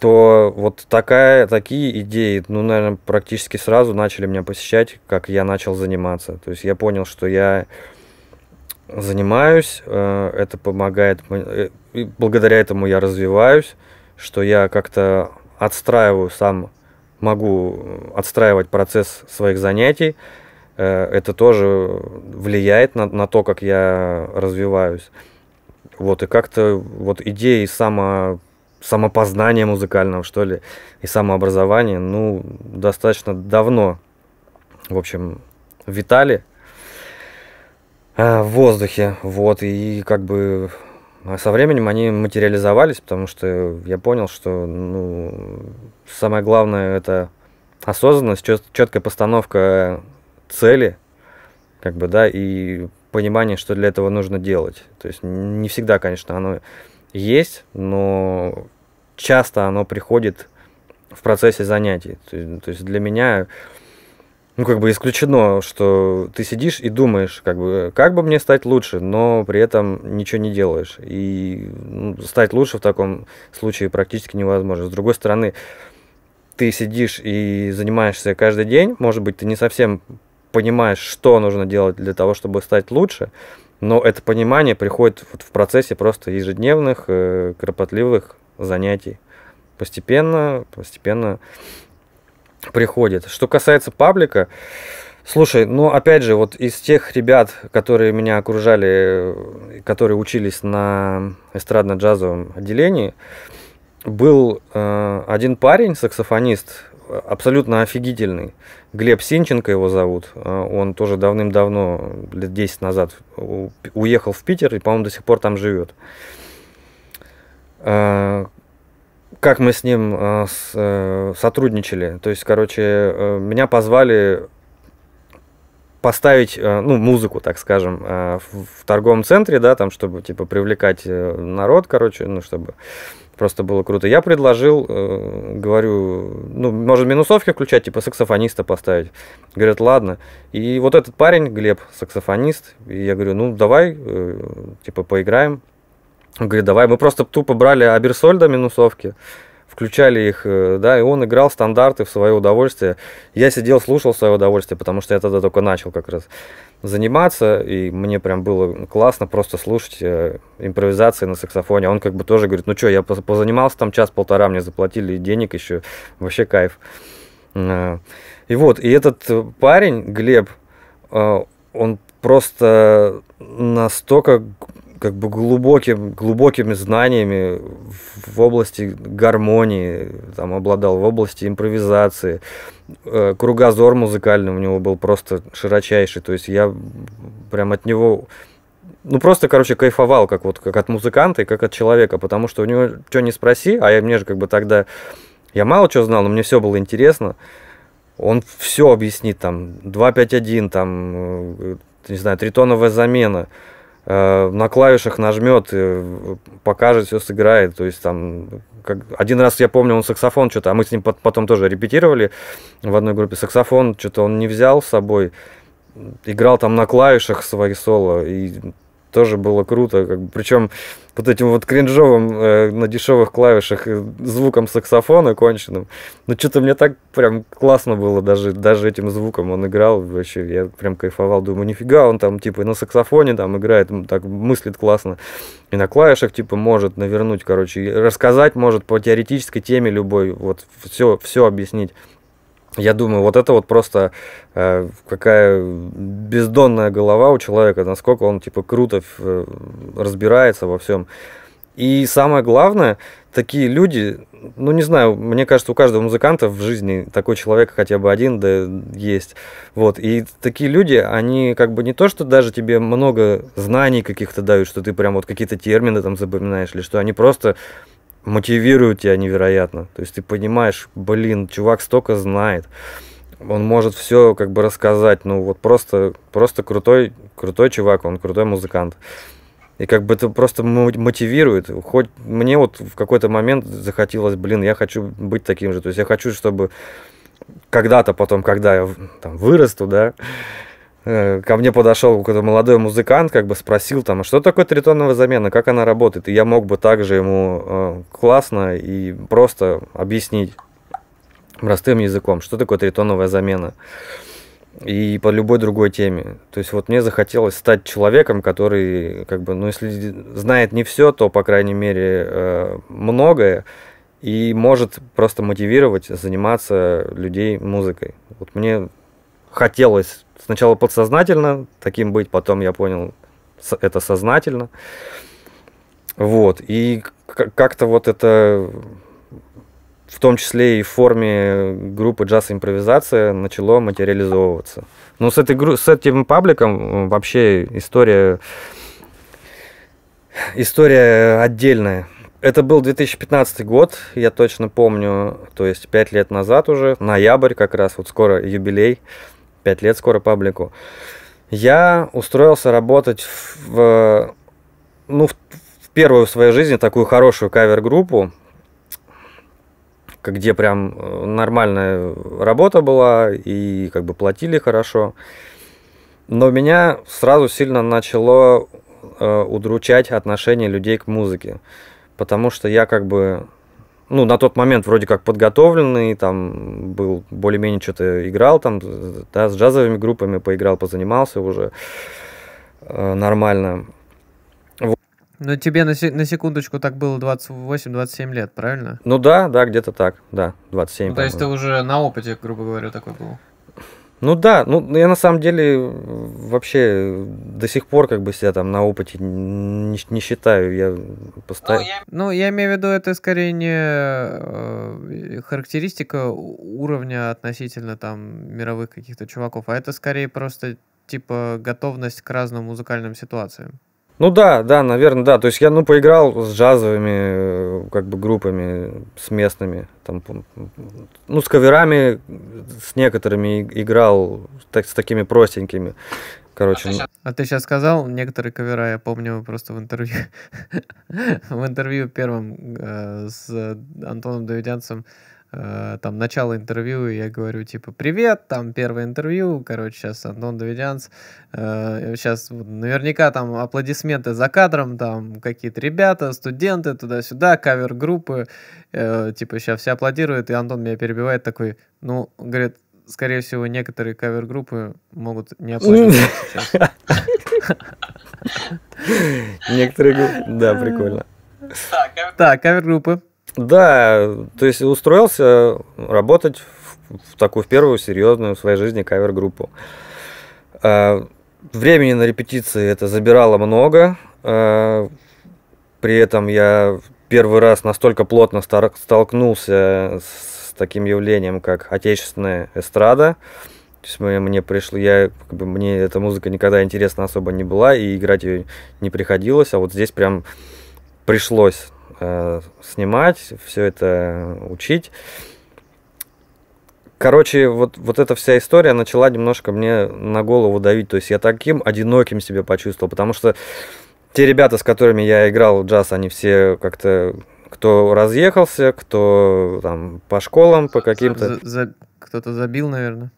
то вот такая, такие идеи, ну, наверное, практически сразу начали меня посещать, как я начал заниматься. То есть я понял, что я занимаюсь, э, это помогает, э, благодаря этому я развиваюсь, что я как-то отстраиваю сам могу э, отстраивать процесс своих занятий. Э, это тоже влияет на, на то, как я развиваюсь. Вот, и как-то вот идеи само, самопознания музыкального, что ли, и самообразования, ну, достаточно давно, в общем, витали э, в воздухе. Вот, и как бы со временем они материализовались, потому что я понял, что ну, самое главное это осознанность, чет четкая постановка цели, как бы, да, и понимание, что для этого нужно делать. То есть не всегда, конечно, оно есть, но часто оно приходит в процессе занятий. То есть для меня ну, как бы исключено, что ты сидишь и думаешь, как бы, как бы мне стать лучше, но при этом ничего не делаешь. И ну, стать лучше в таком случае практически невозможно. С другой стороны, ты сидишь и занимаешься каждый день, может быть, ты не совсем понимаешь, что нужно делать для того, чтобы стать лучше, но это понимание приходит вот в процессе просто ежедневных, э, кропотливых занятий. Постепенно, постепенно приходит. Что касается паблика, Слушай, ну опять же, вот из тех ребят, которые меня окружали, э, которые учились на эстрадно-джазовом отделении, был э, один парень, саксофонист, абсолютно офигительный. Глеб Синченко его зовут. Э, он тоже давным-давно, лет 10 назад, уехал в Питер и, по-моему, до сих пор там живет. Э, как мы с ним э, с, э, сотрудничали. То есть, короче, э, меня позвали поставить, э, ну, музыку, так скажем, в, в торговом центре, да, там, чтобы, типа, привлекать народ, короче, ну, чтобы просто было круто. Я предложил, говорю, ну, может, минусовки включать, типа, саксофониста поставить. Говорят, ладно. И вот этот парень, Глеб, саксофонист, и я говорю, ну, давай, типа, поиграем. Он говорит, давай, мы просто тупо брали Аберсольда минусовки, включали их, э, да, и он играл стандарты в свое удовольствие. Я сидел, слушал в свое удовольствие, потому что я тогда только начал как раз заниматься, и мне прям было классно просто слушать э, импровизации на саксофоне. Он как бы тоже говорит, ну что, я позанимался там час-полтора, мне заплатили денег еще, вообще кайф. Э, и вот, и этот парень, Глеб, э, он просто настолько как бы глубоким, глубокими знаниями в области гармонии, там обладал в области импровизации. Э, кругозор музыкальный у него был просто широчайший, то есть я прям от него ну просто, короче, кайфовал как вот как от музыканта и как от человека, потому что у него что не спроси, а я мне же как бы тогда я мало чего знал, но мне все было интересно. Он все объяснит там 251 там э, не знаю, тритоновая замена, Э, на клавишах нажмет, э, покажет, все сыграет. То есть там как... один раз я помню, он саксофон что-то, а мы с ним потом тоже репетировали в одной группе. Саксофон что-то он не взял с собой, играл там на клавишах свои соло и тоже было круто. Как бы, причем вот этим вот кринжовым э, на дешевых клавишах звуком саксофона конченным. Ну, что-то мне так прям классно было даже, даже этим звуком он играл. Вообще, я прям кайфовал. Думаю, нифига, он там типа на саксофоне там играет, так мыслит классно. И на клавишах типа может навернуть, короче, рассказать может по теоретической теме любой. Вот все, все объяснить. Я думаю, вот это вот просто э, какая бездонная голова у человека, насколько он типа круто э, разбирается во всем. И самое главное, такие люди, ну не знаю, мне кажется, у каждого музыканта в жизни такой человек хотя бы один да есть. Вот, и такие люди, они как бы не то, что даже тебе много знаний каких-то дают, что ты прям вот какие-то термины там запоминаешь, или что они просто мотивирует тебя невероятно. То есть ты понимаешь, блин, чувак столько знает, он может все как бы рассказать. Ну вот просто, просто крутой, крутой чувак, он крутой музыкант. И как бы это просто мотивирует. Хоть мне вот в какой-то момент захотелось, блин, я хочу быть таким же. То есть я хочу, чтобы когда-то потом, когда я там вырасту, да, Э, ко мне подошел какой-то молодой музыкант, как бы спросил там, «А что такое тритоновая замена, как она работает, и я мог бы также ему э, классно и просто объяснить простым языком, что такое тритоновая замена и по любой другой теме. То есть вот мне захотелось стать человеком, который, как бы, ну если знает не все, то по крайней мере э, многое и может просто мотивировать заниматься людей музыкой. Вот мне хотелось сначала подсознательно таким быть, потом я понял это сознательно. Вот. И как-то вот это в том числе и в форме группы джаз импровизация начало материализовываться. Но ну, с, этой, с этим пабликом вообще история, история отдельная. Это был 2015 год, я точно помню, то есть 5 лет назад уже, ноябрь как раз, вот скоро юбилей. Пять лет скоро паблику, я устроился работать в, ну, в, в первую в своей жизни такую хорошую кавер-группу, где прям э, нормальная работа была и как бы платили хорошо. Но меня сразу сильно начало э, удручать отношение людей к музыке, потому что я как бы ну, на тот момент вроде как подготовленный, там был более-менее что-то играл, там, да, с джазовыми группами поиграл, позанимался уже э, нормально. Вот. Но тебе на, се- на секундочку так было 28-27 лет, правильно? Ну да, да, где-то так, да, 27. Ну, то есть ты уже на опыте, грубо говоря, такой был? Ну да, ну, ну я на самом деле э, вообще э, до сих пор как бы себя там на опыте не, не считаю. Я постоянно. Ну я... ну, я имею в виду, это скорее не э, характеристика уровня относительно там мировых каких-то чуваков, а это скорее просто типа готовность к разным музыкальным ситуациям. Ну да, да, наверное, да. То есть я, ну, поиграл с джазовыми, э, как бы, группами, с местными, там, ну, с каверами, с некоторыми играл, так, с такими простенькими. Короче. А ты, сейчас, ну. а ты сейчас сказал некоторые кавера, я помню просто в интервью, в интервью первом э, с Антоном Давидянцем Э, там начало интервью, и я говорю, типа, привет, там первое интервью, короче, сейчас Антон Давидянц, э, сейчас наверняка там аплодисменты за кадром, там какие-то ребята, студенты туда-сюда, кавер-группы, э, типа, сейчас все аплодируют, и Антон меня перебивает такой, ну, говорит, скорее всего, некоторые кавер-группы могут не аплодировать Некоторые группы, да, прикольно. Так, кавер-группы. Да, то есть устроился работать в, в такую в первую серьезную в своей жизни кавер-группу. Э, времени на репетиции это забирало много. Э, при этом я первый раз настолько плотно столкнулся с таким явлением, как отечественная эстрада. То есть мне, мне пришло, я, как бы, мне эта музыка никогда интересна особо не была, и играть ее не приходилось, а вот здесь прям пришлось э, снимать, все это учить. Короче, вот, вот эта вся история начала немножко мне на голову давить. То есть я таким одиноким себя почувствовал, потому что те ребята, с которыми я играл в джаз, они все как-то кто разъехался, кто там по школам, по каким-то. За, за, кто-то забил, наверное.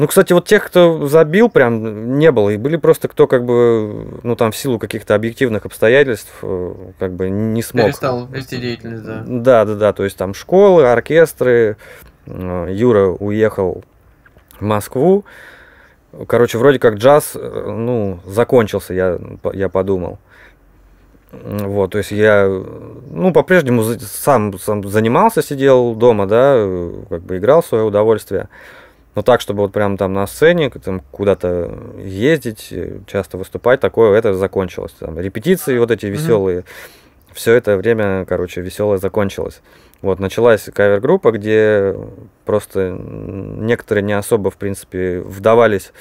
Ну, кстати, вот тех, кто забил, прям не было. И были просто кто как бы, ну, там, в силу каких-то объективных обстоятельств, э, как бы не смог. Перестал вести деятельность, да. Да, да, да. То есть там школы, оркестры. Э, Юра уехал в Москву. Короче, вроде как джаз, э, ну, закончился, я, я подумал. Вот, то есть я, ну, по-прежнему сам, сам занимался, сидел дома, да, как бы играл в свое удовольствие. Но так, чтобы вот прям там на сцене там, куда-то ездить, э, часто выступать, такое это закончилось. Там, репетиции вот эти веселые, mm-hmm. все это время, короче, веселое закончилось. Вот, началась кавер-группа, где просто некоторые не особо, в принципе, вдавались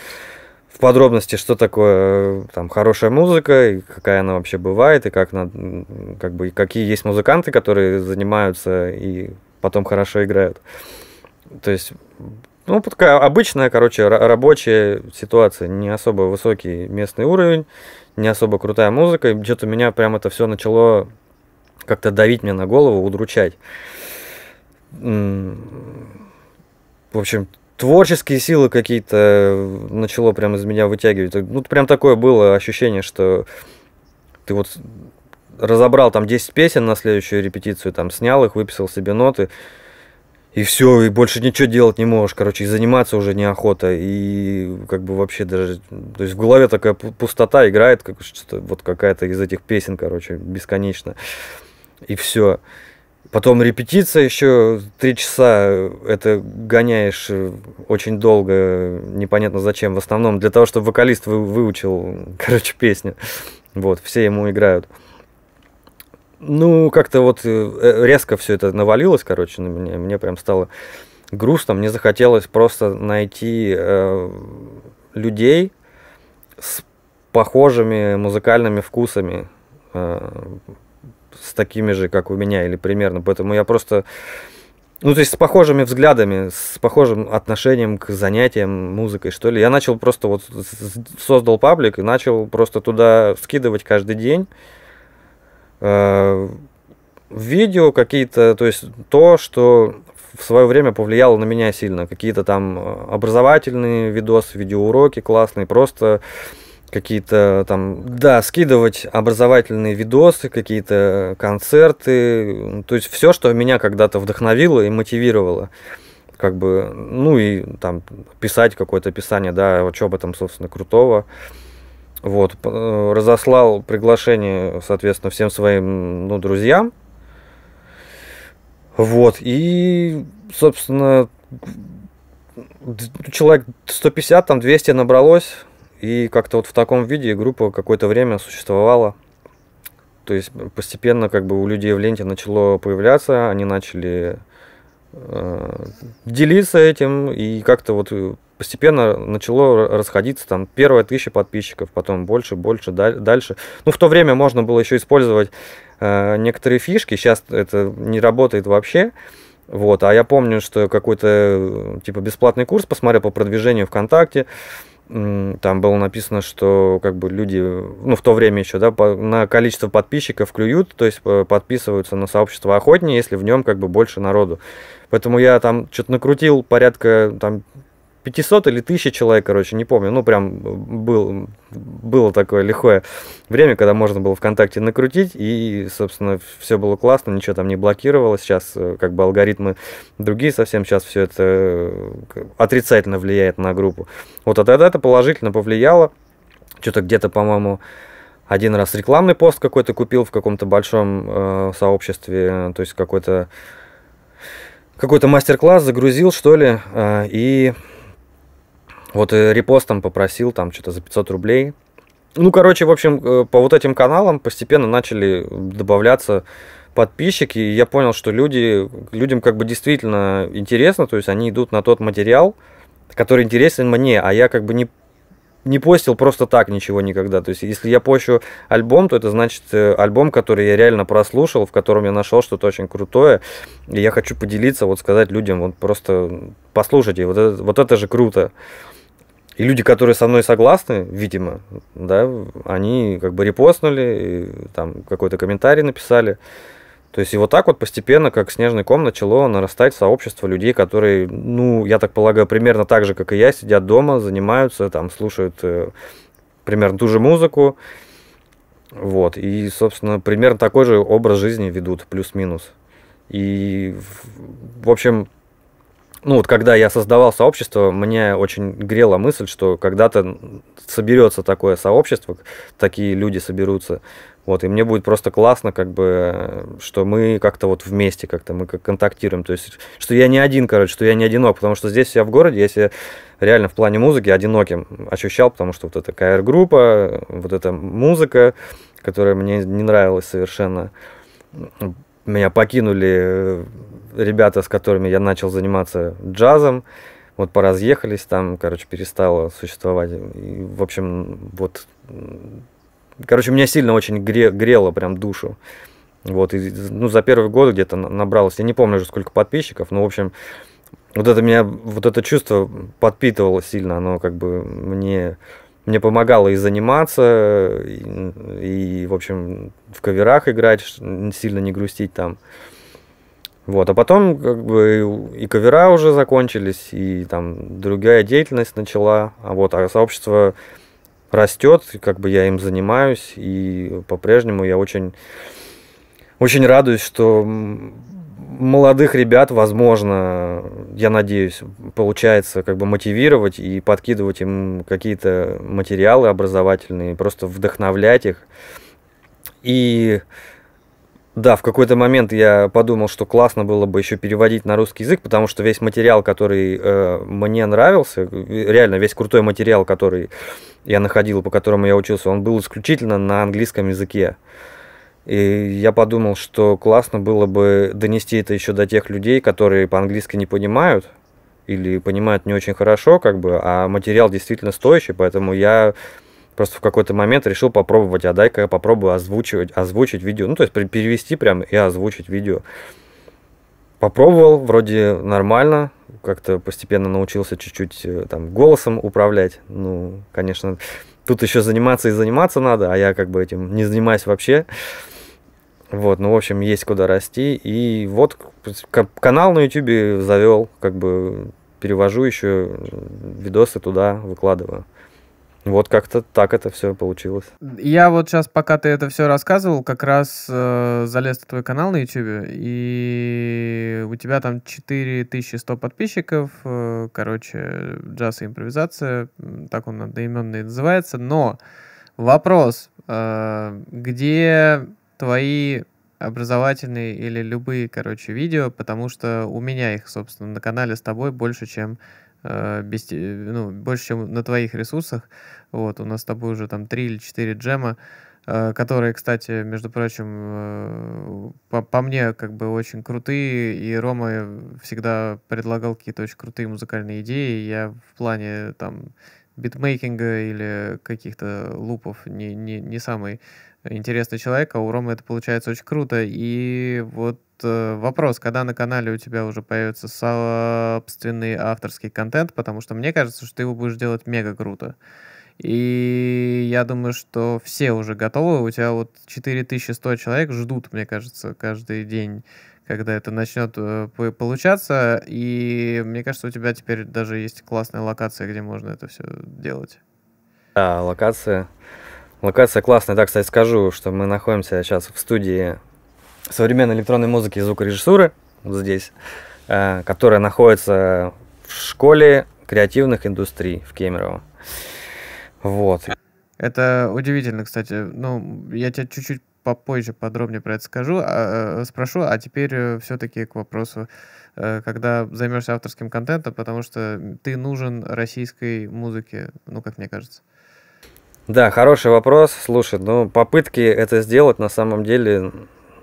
в подробности, что такое э, там хорошая музыка, и какая она вообще бывает, и как надо, как бы, и какие есть музыканты, которые занимаются и потом хорошо играют. То есть ну, такая обычная, короче, рабочая ситуация. Не особо высокий местный уровень, не особо крутая музыка. И где то меня прям это все начало как-то давить мне на голову, удручать. В общем, творческие силы какие-то э, начало прям из меня вытягивать. Ну, прям такое было ощущение, что ты вот разобрал там 10 песен на следующую репетицию, там снял их, выписал себе ноты, и все, и больше ничего делать не можешь, короче, и заниматься уже неохота, и как бы вообще даже, то есть в голове такая пустота играет, как, что, вот какая-то из этих песен, короче, бесконечно, и все. Потом репетиция еще три часа, это гоняешь э, очень долго, непонятно зачем, в основном для того, чтобы вокалист выучил, короче, песню, вот, все ему играют. Ну, как-то вот э, э, резко все это навалилось, короче, на меня. Мне прям стало грустно. Мне захотелось просто найти э, людей с похожими музыкальными вкусами, э, с такими же, как у меня, или примерно. Поэтому я просто... Ну, то есть с похожими взглядами, с похожим отношением к занятиям музыкой, что ли. Я начал просто вот... Создал паблик и начал просто туда скидывать каждый день Э, видео какие-то, то есть то, что в свое время повлияло на меня сильно. Какие-то там э, образовательные видосы, видеоуроки классные, просто какие-то там, да, скидывать образовательные видосы, какие-то концерты, то есть все, что меня когда-то вдохновило и мотивировало, как бы, ну и там писать какое-то описание да, что об этом, собственно, крутого. Вот, э, разослал приглашение, соответственно, всем своим ну, друзьям. Вот, и, собственно, человек 150, там 200 набралось, и как-то вот в таком виде группа какое-то время существовала. То есть постепенно как бы у людей в ленте начало появляться, они начали Э, делиться этим, и как-то вот постепенно начало расходиться, там, первая тысяча подписчиков, потом больше, больше, дальше. Ну, в то время можно было еще использовать э, некоторые фишки, сейчас это не работает вообще, вот, а я помню, что какой-то, э, типа, бесплатный курс посмотрел по продвижению ВКонтакте, там было написано, что как бы люди, ну в то время еще, да, по, на количество подписчиков клюют, то есть э, подписываются на сообщество охотнее, если в нем как бы больше народу. Поэтому я там что-то накрутил порядка там 500 или 1000 человек, короче, не помню. Ну, прям э, был, было такое лихое время, когда можно было ВКонтакте накрутить, и, собственно, все было классно, ничего там не блокировалось. Сейчас э, как бы алгоритмы другие совсем, сейчас все это э, отрицательно влияет на группу. Вот, а тогда это положительно повлияло. Что-то где-то, по-моему, один раз рекламный пост какой-то купил в каком-то большом э, сообществе, то есть какой-то какой-то мастер-класс загрузил, что ли, а, и вот э, репостом попросил, там что-то за 500 рублей. Ну, короче, в общем, э, по вот этим каналам постепенно начали добавляться подписчики, и я понял, что люди, людям как бы действительно интересно, то есть они идут на тот материал, который интересен мне, а я как бы не, не постил просто так ничего никогда. То есть, если я пощу альбом, то это значит э, альбом, который я реально прослушал, в котором я нашел что-то очень крутое. И я хочу поделиться, вот сказать людям, вот просто послушайте, вот это, вот это же круто. И люди, которые со мной согласны, видимо, да, они как бы репостнули, и там какой-то комментарий написали. То есть и вот так вот постепенно, как снежный ком, начало нарастать сообщество людей, которые, ну, я так полагаю, примерно так же, как и я, сидят дома, занимаются, там, слушают э, примерно ту же музыку. Вот, и, собственно, примерно такой же образ жизни ведут, плюс-минус. И, в общем, ну вот когда я создавал сообщество, мне очень грела мысль, что когда-то соберется такое сообщество, такие люди соберутся. Вот, и мне будет просто классно, как бы, что мы как-то вот вместе как-то мы как контактируем. То есть, что я не один, короче, что я не одинок, потому что здесь я в городе, я себя реально в плане музыки одиноким ощущал, потому что вот эта КР-группа, вот эта музыка, которая мне не нравилась совершенно, меня покинули э, ребята, с которыми я начал заниматься джазом. Вот поразъехались там, короче, перестало существовать. И, в общем, вот... Короче, меня сильно очень гре грело прям душу. Вот, и, ну, за первый год где-то набралось, я не помню уже сколько подписчиков, но, в общем, вот это меня, вот это чувство подпитывало сильно, оно как бы мне мне помогало и заниматься, и, и в общем, в коверах играть, сильно не грустить там. Вот, а потом как бы и кавера уже закончились, и там другая деятельность начала, а вот, а сообщество растет, как бы я им занимаюсь, и по-прежнему я очень, очень радуюсь, что молодых ребят, возможно, я надеюсь, получается как бы мотивировать и подкидывать им какие-то материалы образовательные, просто вдохновлять их. И да, в какой-то момент я подумал, что классно было бы еще переводить на русский язык, потому что весь материал, который э, мне нравился, реально весь крутой материал, который я находил, по которому я учился, он был исключительно на английском языке. И я подумал, что классно было бы донести это еще до тех людей, которые по-английски не понимают или понимают не очень хорошо, как бы, а материал действительно стоящий, поэтому я просто в какой-то момент решил попробовать, а дай-ка я попробую озвучивать, озвучить видео, ну, то есть перевести прям и озвучить видео. Попробовал, вроде нормально, как-то постепенно научился чуть-чуть э, там голосом управлять, ну, конечно, тут еще заниматься и заниматься надо, а я как бы этим не занимаюсь вообще. Вот, ну, в общем, есть куда расти. И вот канал на YouTube завел, как бы перевожу еще видосы туда, выкладываю. Вот как-то так это все получилось. Я вот сейчас, пока ты это все рассказывал, как раз э, залез на твой канал на YouTube, и у тебя там 4100 подписчиков, э, короче, джаз и импровизация, так он одноименно и называется, но вопрос, э, где твои образовательные или любые, короче, видео, потому что у меня их, собственно, на канале с тобой больше, чем э, без, ну, больше, чем на твоих ресурсах. Вот, у нас с тобой уже там три или четыре джема, э, которые, кстати, между прочим, э, по, по мне как бы очень крутые, и Рома всегда предлагал какие-то очень крутые музыкальные идеи, я в плане там битмейкинга или каких-то лупов не, не, не самый интересный человек, а у Ромы это получается очень круто. И вот э, вопрос, когда на канале у тебя уже появится собственный авторский контент, потому что мне кажется, что ты его будешь делать мега круто. И я думаю, что все уже готовы. У тебя вот 4100 человек ждут, мне кажется, каждый день, когда это начнет э, получаться. И мне кажется, у тебя теперь даже есть классная локация, где можно это все делать. Да, локация. Локация классная, так, кстати, скажу, что мы находимся сейчас в студии современной электронной музыки и звукорежиссуры, вот здесь, э, которая находится в школе креативных индустрий в Кемерово. Вот. Это удивительно, кстати. Ну, я тебя чуть-чуть попозже подробнее про это скажу, а, э, спрошу, а теперь э, все-таки к вопросу, когда займешься авторским контентом, потому что ты нужен российской музыке, ну, как мне кажется. Да, хороший вопрос. Слушай, ну попытки это сделать на самом деле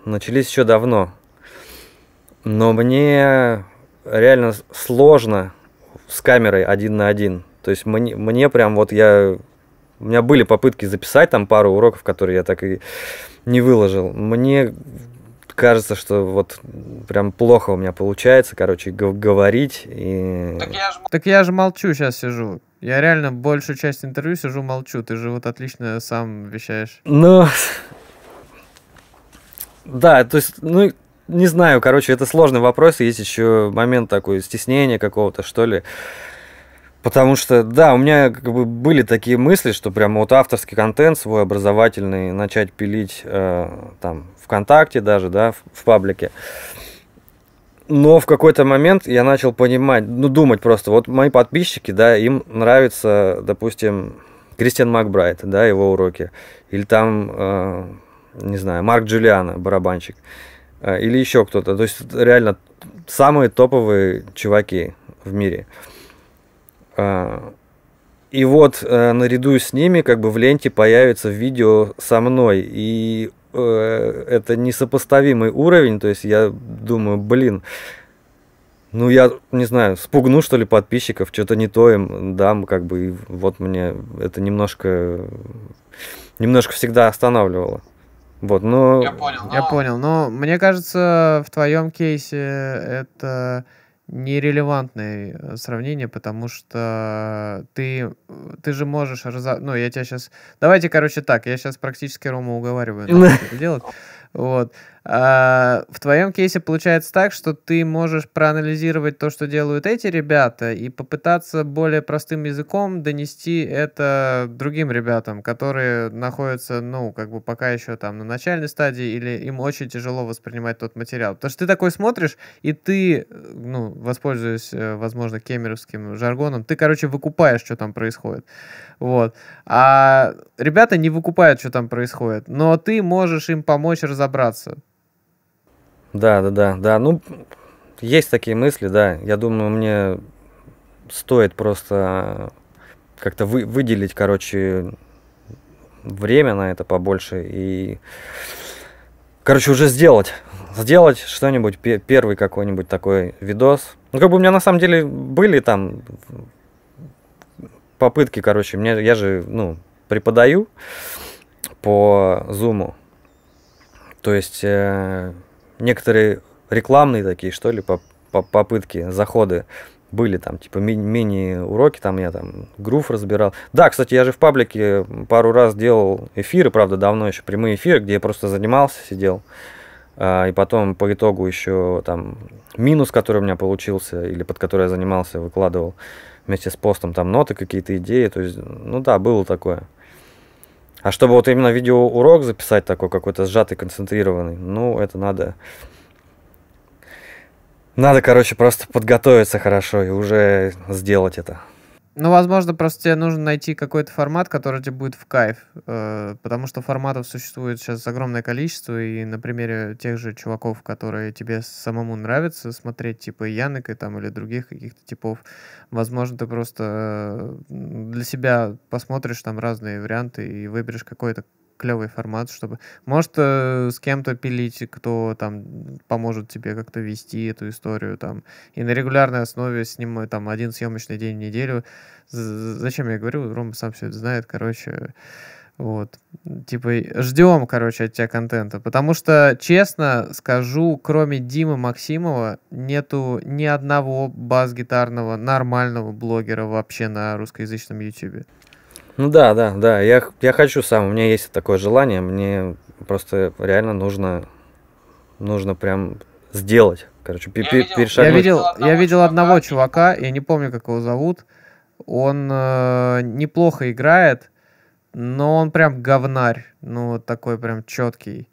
начались еще давно. Но мне реально сложно с камерой один на один. То есть мне, мне прям вот я... У меня были попытки записать там пару уроков, которые я так и не выложил. Мне кажется, что вот прям плохо у меня получается, короче, говорить. И... Так, я же... молчу сейчас сижу. Я реально большую часть интервью сижу молчу. Ты же вот отлично сам вещаешь. Ну, да, то есть, ну, не знаю, короче, это сложный вопрос. Есть еще момент такой стеснения какого-то, что ли. Потому что, да, у меня как бы были такие мысли, что прям вот авторский контент свой образовательный начать пилить э, там ВКонтакте даже, да, в, в паблике. Но в какой-то момент я начал понимать, ну, думать просто, вот мои подписчики, да, им нравится, допустим, Кристиан Макбрайт, да, его уроки, или там, э, не знаю, Марк Джулиана, барабанщик, э, или еще кто-то. То есть реально самые топовые чуваки в мире. Э, а, и вот э, наряду с ними как бы в ленте появится видео со мной. И э, это несопоставимый уровень. То есть я думаю, блин, ну я не знаю, спугну что ли подписчиков, что-то не то им дам, как бы и вот мне это немножко, немножко всегда останавливало. Вот, но... Я понял, но... Я понял, но мне кажется, в твоем кейсе это нерелевантное э, сравнение, потому что ты, ты же можешь... раз, Ну, я тебя сейчас... Давайте, короче, так. Я сейчас практически Рому уговариваю делать. Вот. А в твоем кейсе получается так, что ты можешь проанализировать то, что делают эти ребята, и попытаться более простым языком донести это другим ребятам, которые находятся, ну, как бы пока еще там на начальной стадии, или им очень тяжело воспринимать тот материал. Потому что ты такой смотришь, и ты, ну, воспользуясь, э, возможно, кемеровским жаргоном, ты, короче, выкупаешь, что там происходит. Вот. А ребята не выкупают, что там происходит, но ты можешь им помочь разобраться. Да, да, да, да. Ну, есть такие мысли, да. Я думаю, мне стоит просто а, как-то вы, выделить, короче, время на это побольше и, короче, уже сделать. Сделать что-нибудь, первый какой-нибудь такой видос. Ну, как бы у меня на самом деле были там попытки, короче, мне, я же, ну, преподаю по зуму. То есть э, некоторые рекламные такие, что ли, по, по попытки, заходы были там, типа ми мини-уроки, там я там грув разбирал. Да, кстати, я же в паблике пару раз делал эфиры, правда, давно еще прямые эфиры, где я просто занимался, сидел. А, и потом по итогу еще там минус, который у меня получился, или под который я занимался, выкладывал вместе с постом, там ноты какие-то, идеи, то есть, ну да, было такое. А чтобы вот именно видеоурок записать такой какой-то сжатый, концентрированный, ну, это надо... Надо, короче, просто подготовиться хорошо и уже сделать это. Ну, возможно, просто тебе нужно найти какой-то формат, который тебе будет в кайф, э, потому что форматов существует сейчас огромное количество, и на примере тех же чуваков, которые тебе самому нравится смотреть, типа Яныка там или других каких-то типов, возможно, ты просто э, для себя посмотришь там разные варианты и выберешь какой-то клевый формат, чтобы... Может, э, с кем-то пилить, кто там поможет тебе как-то вести эту историю там. И на регулярной основе снимаю э, там один съемочный день в неделю. З зачем я говорю? Рома сам все это знает, короче. Вот. Типа, ждем, короче, от тебя контента. Потому что, честно скажу, кроме Димы Максимова, нету ни одного бас-гитарного нормального блогера вообще на русскоязычном YouTube. Ну да, да, да. Я, я хочу сам. У меня есть такое желание. Мне просто реально нужно, нужно прям сделать. Короче, я видел, перешагнуть. Я видел, я видел одного чувака, типа, я не помню, как его зовут. Он э, неплохо играет, но он прям говнарь. Ну, вот такой прям четкий.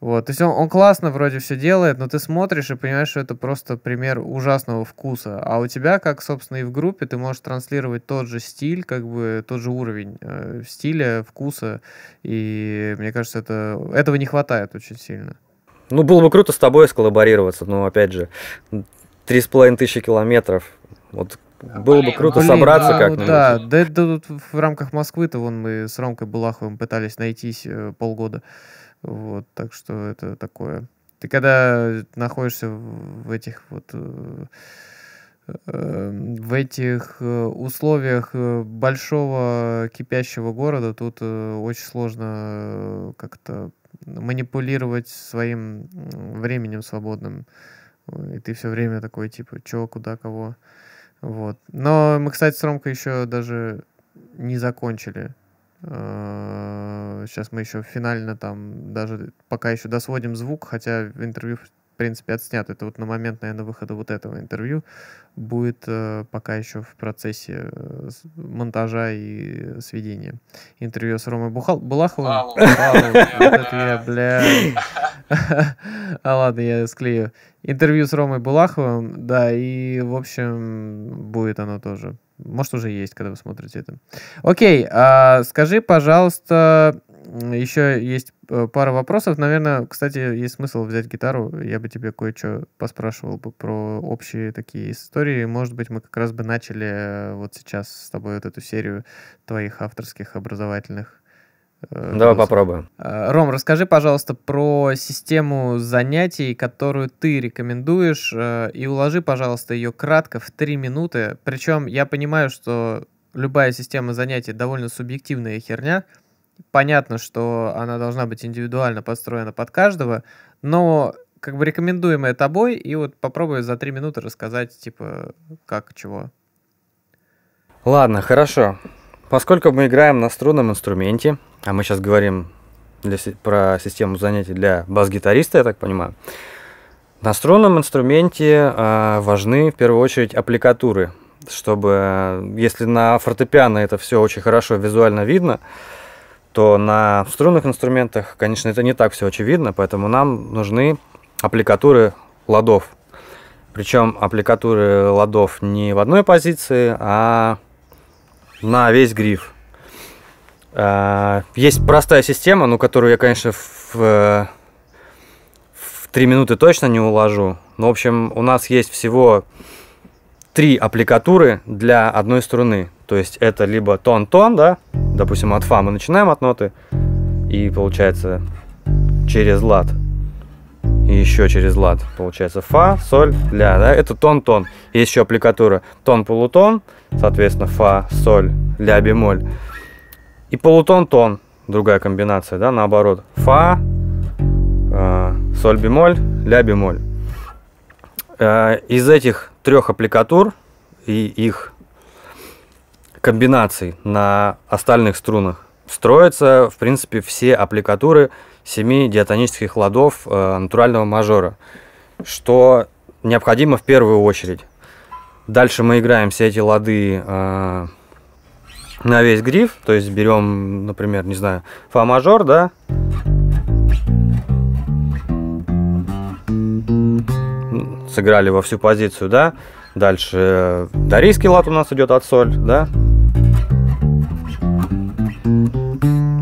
Вот, то есть он, он классно вроде все делает, но ты смотришь и понимаешь, что это просто пример ужасного вкуса. А у тебя, как, собственно, и в группе, ты можешь транслировать тот же стиль, как бы тот же уровень э, стиля, вкуса. И мне кажется, это, этого не хватает очень сильно. Ну, было бы круто с тобой сколлаборироваться, но, опять же, три с половиной тысячи километров. Вот было бы круто ну, Блин, собраться да, как-нибудь. Да, да, да, да. в рамках Москвы-то вон мы с Ромкой Булаховым пытались найтись э, полгода. Вот, так что это такое. Ты когда находишься в этих вот э, эм, в этих э, условиях э, большого кипящего города тут очень сложно как-то манипулировать своим временем свободным. И ты все время такой, типа, чё, куда, кого. Вот. Но мы, кстати, с Ромкой еще даже не закончили Сейчас э, мы еще финально там даже пока еще досводим звук, хотя интервью в принципе отснято. Это вот на момент, наверное, выхода вот этого интервью будет э, пока еще в процессе э, монтажа и сведения. Интервью с Ромой Бухал... Булаховым. Балу. бля. А ладно, я склею. Интервью с Ромой Булаховым, да, и, в общем, будет оно тоже может, уже есть, когда вы смотрите это. Окей, а скажи, пожалуйста, еще есть э, пара вопросов. Наверное, кстати, есть смысл взять гитару. Я бы тебе кое-что поспрашивал бы про общие такие истории. Может быть, мы как раз бы начали э, вот сейчас с тобой вот эту серию твоих авторских образовательных Э, Давай Рос. попробуем. Э, Ром, расскажи, пожалуйста, про систему занятий, которую ты рекомендуешь, э, и уложи, пожалуйста, ее кратко в три минуты. Причем я понимаю, что любая система занятий довольно субъективная херня. Понятно, что она должна быть индивидуально построена под каждого, но как бы рекомендуемая тобой, и вот попробую за три минуты рассказать, типа, как, чего. Ладно, хорошо. Поскольку мы играем на струнном инструменте, а мы сейчас говорим для, про систему занятий для бас-гитариста, я так понимаю, на струнном инструменте э, важны в первую очередь аппликатуры, чтобы э, если на фортепиано это все очень хорошо визуально видно, то на струнных инструментах, конечно, это не так все очевидно, поэтому нам нужны аппликатуры ладов. Причем аппликатуры ладов не в одной позиции, а на весь гриф. А, есть простая система, ну, которую я, конечно, в, э, в 3 минуты точно не уложу. Но, ну, в общем, у нас есть всего три аппликатуры для одной струны. То есть это либо тон-тон, да, допустим, от фа мы начинаем от ноты, и получается через лад и еще через лад получается фа, соль, ля, да, это тон-тон. Есть еще аппликатура тон-полутон, соответственно, фа, соль, ля, бемоль. И полутон-тон, другая комбинация, да, наоборот, фа, э, соль, бемоль, ля, бемоль. Э, из этих трех аппликатур и их комбинаций на остальных струнах строятся, в принципе, все аппликатуры – семи диатонических ладов э, натурального мажора, что необходимо в первую очередь. Дальше мы играем все эти лады э, на весь гриф, то есть берем, например, не знаю, фа мажор, да, сыграли во всю позицию, да, дальше э, дарийский лад у нас идет от соль, да,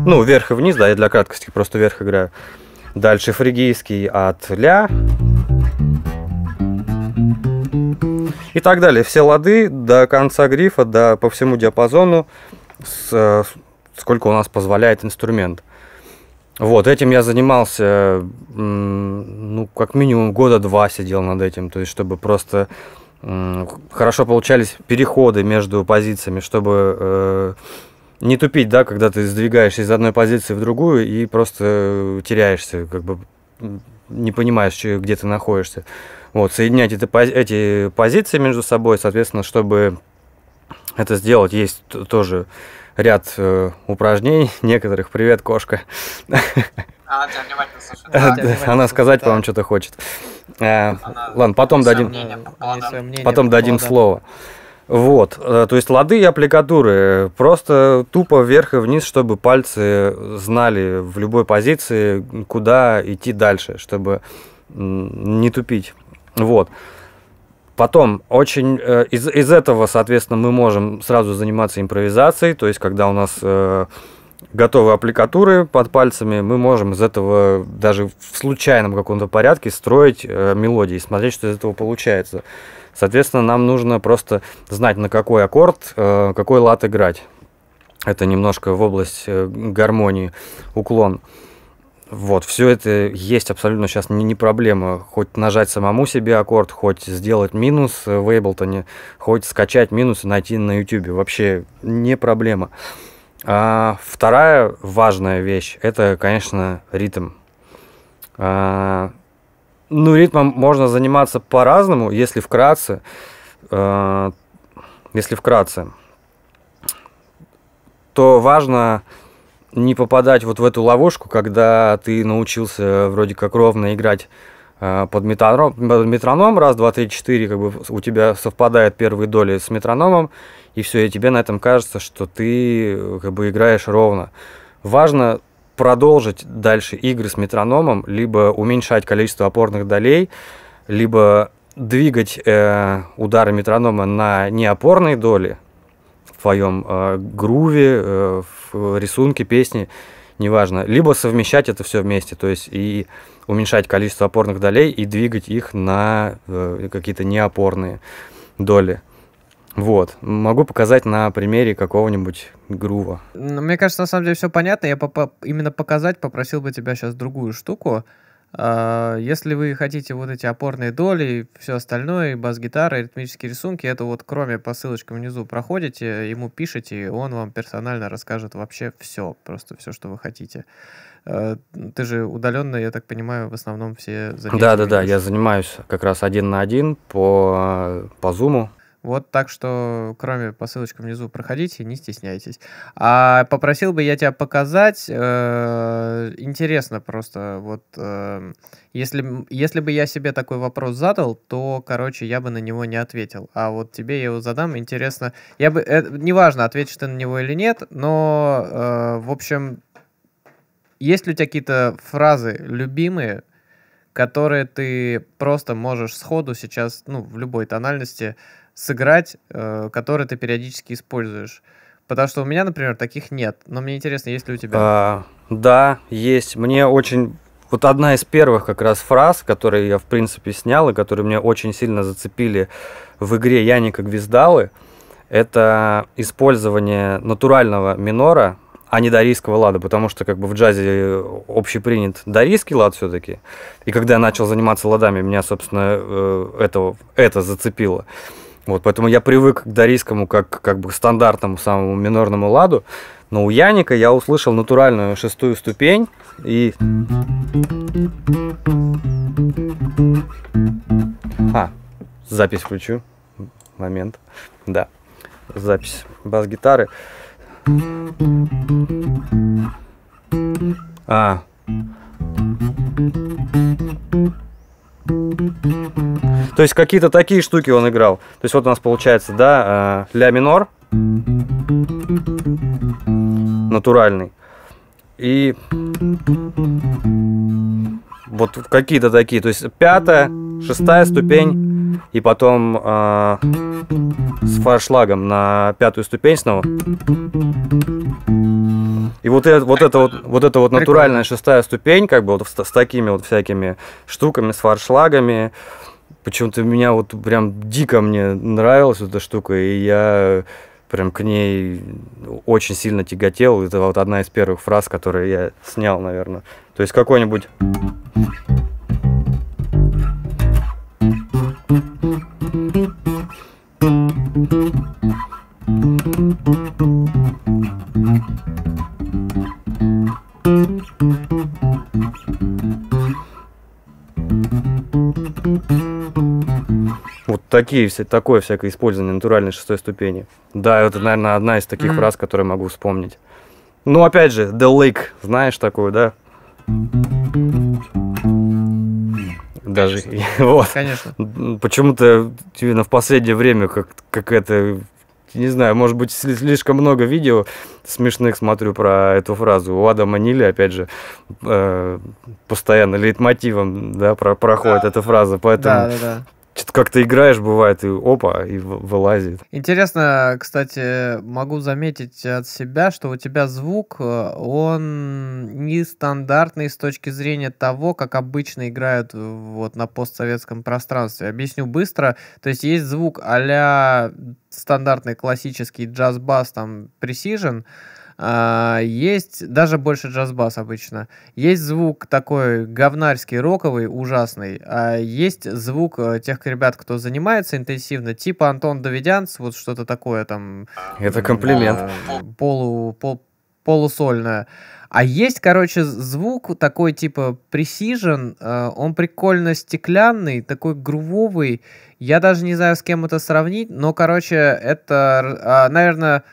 Ну, вверх и вниз, да, я для краткости просто вверх играю. Дальше фригийский от ля. И так далее. Все лады до конца грифа, до, по всему диапазону, с, э, сколько у нас позволяет инструмент. Вот, этим я занимался, ну, как минимум года два сидел над этим, то есть, чтобы просто хорошо получались переходы между позициями, чтобы э, не тупить, да, когда ты сдвигаешь из одной позиции в другую и просто э, теряешься, как бы не понимаешь, где ты находишься. Вот, соединять это, эти позиции между собой, соответственно, чтобы это сделать, есть тоже ряд э, упражнений некоторых. Привет, кошка. А, она тебя внимательно слушает. она сказать, вам что-то хочет. Э, ладно, потом дадим, потом дадим слово. Вот, э, то есть лады и аппликатуры, просто тупо вверх и вниз, чтобы пальцы знали в любой позиции, куда идти дальше, чтобы не тупить. Вот. Потом очень э, из, из этого, соответственно, мы можем сразу заниматься импровизацией, то есть когда у нас э, готовы аппликатуры под пальцами, мы можем из этого даже в случайном каком-то порядке строить мелодии, смотреть, что из этого получается. Соответственно, нам нужно просто знать, на какой аккорд, э, какой лад играть. Это немножко в область э, гармонии, уклон. Вот, все это есть абсолютно сейчас не, не проблема. Хоть нажать самому себе аккорд, хоть сделать минус э, в Ableton, хоть скачать минус и найти на YouTube. Вообще не проблема. А, вторая важная вещь – это, конечно, ритм. А, ну, ритмом можно заниматься по-разному, если вкратце. Э, если вкратце, то важно не попадать вот в эту ловушку, когда ты научился вроде как ровно играть э, под метроном, под метроном раз, два, три, четыре, как бы у тебя совпадают первые доли с метрономом, и все, и тебе на этом кажется, что ты э, как бы играешь ровно. Важно продолжить дальше игры с метрономом, либо уменьшать количество опорных долей, либо двигать э, удары метронома на неопорные доли в твоем э, груве, э, в рисунке песни, неважно, либо совмещать это все вместе, то есть и уменьшать количество опорных долей и двигать их на э, какие-то неопорные доли. Вот. Могу показать на примере какого-нибудь грува. Ну, мне кажется, на самом деле все понятно. Я поп- именно показать попросил бы тебя сейчас другую штуку. А, если вы хотите вот эти опорные доли и все остальное, и бас-гитара, и ритмические рисунки, это вот кроме по ссылочкам внизу проходите, ему пишите, и он вам персонально расскажет вообще все, просто все, что вы хотите. А, ты же удаленно, я так понимаю, в основном все Да, да, да, я занимаюсь как раз один на один по, по зуму, вот так что, кроме по ссылочкам внизу, проходите, не стесняйтесь. А попросил бы я тебя показать. Э, интересно просто, вот э, если, если бы я себе такой вопрос задал, то, короче, я бы на него не ответил. А вот тебе я его задам. Интересно, я бы, э, неважно, ответишь ты на него или нет, но, э, в общем, есть ли у тебя какие-то фразы любимые, которые ты просто можешь сходу сейчас, ну, в любой тональности сыграть, э, которые ты периодически используешь. Потому что у меня, например, таких нет. Но мне интересно, есть ли у тебя? А, да, есть. Мне очень... Вот одна из первых как раз фраз, которые я, в принципе, снял, и которые меня очень сильно зацепили в игре Яника Гвиздалы, это использование натурального минора, а не дарийского лада, потому что как бы в джазе общепринят дарийский лад все-таки. И когда я начал заниматься ладами, меня, собственно, э, это, это зацепило. Вот, поэтому я привык к дарийскому как, как бы стандартному самому минорному ладу. Но у Яника я услышал натуральную шестую ступень и... А, запись включу. Момент. Да, запись бас-гитары. А. То есть какие-то такие штуки он играл. То есть вот у нас получается, да, э, ля минор натуральный. И вот какие-то такие. То есть пятая, шестая ступень, и потом э, с фаршлагом на пятую ступень снова. И вот, это, вот, это, вот, вот эта вот натуральная шестая ступень, как бы вот с, с такими вот всякими штуками, с фаршлагами, почему-то меня вот прям дико мне нравилась эта штука, и я прям к ней очень сильно тяготел. Это вот одна из первых фраз, которые я снял, наверное. То есть какой-нибудь... Thank you. Вот такие, все такое всякое использование натуральной шестой ступени. Да, это, наверное, одна из таких mm-hmm. фраз, которые могу вспомнить. Ну, опять же, The Lake, знаешь такую, да? Даже, вот. Конечно. Почему-то, именно в последнее время, как, как это не знаю, может быть, слишком много видео смешных смотрю про эту фразу. У Адама Нили, опять же, э, постоянно лейтмотивом да, про проходит да. эта фраза, поэтому... Да, да, да. Что-то как-то играешь, бывает, и опа, и вылазит. Интересно, кстати, могу заметить от себя, что у тебя звук, э, он нестандартный с точки зрения того, как обычно играют э, вот на постсоветском пространстве. Объясню быстро. То есть есть звук а стандартный классический джаз-бас, там, Precision, а, есть даже больше джаз-бас обычно. Есть звук такой говнарский, роковый, ужасный. А есть звук э, тех ребят, кто занимается интенсивно, типа Антон Давидянц, вот что-то такое там. Это комплимент. А, полу, пол, полусольное. А есть, короче, звук такой типа Precision, а, он прикольно стеклянный, такой грувовый. Я даже не знаю, с кем это сравнить, но, короче, это, а, наверное,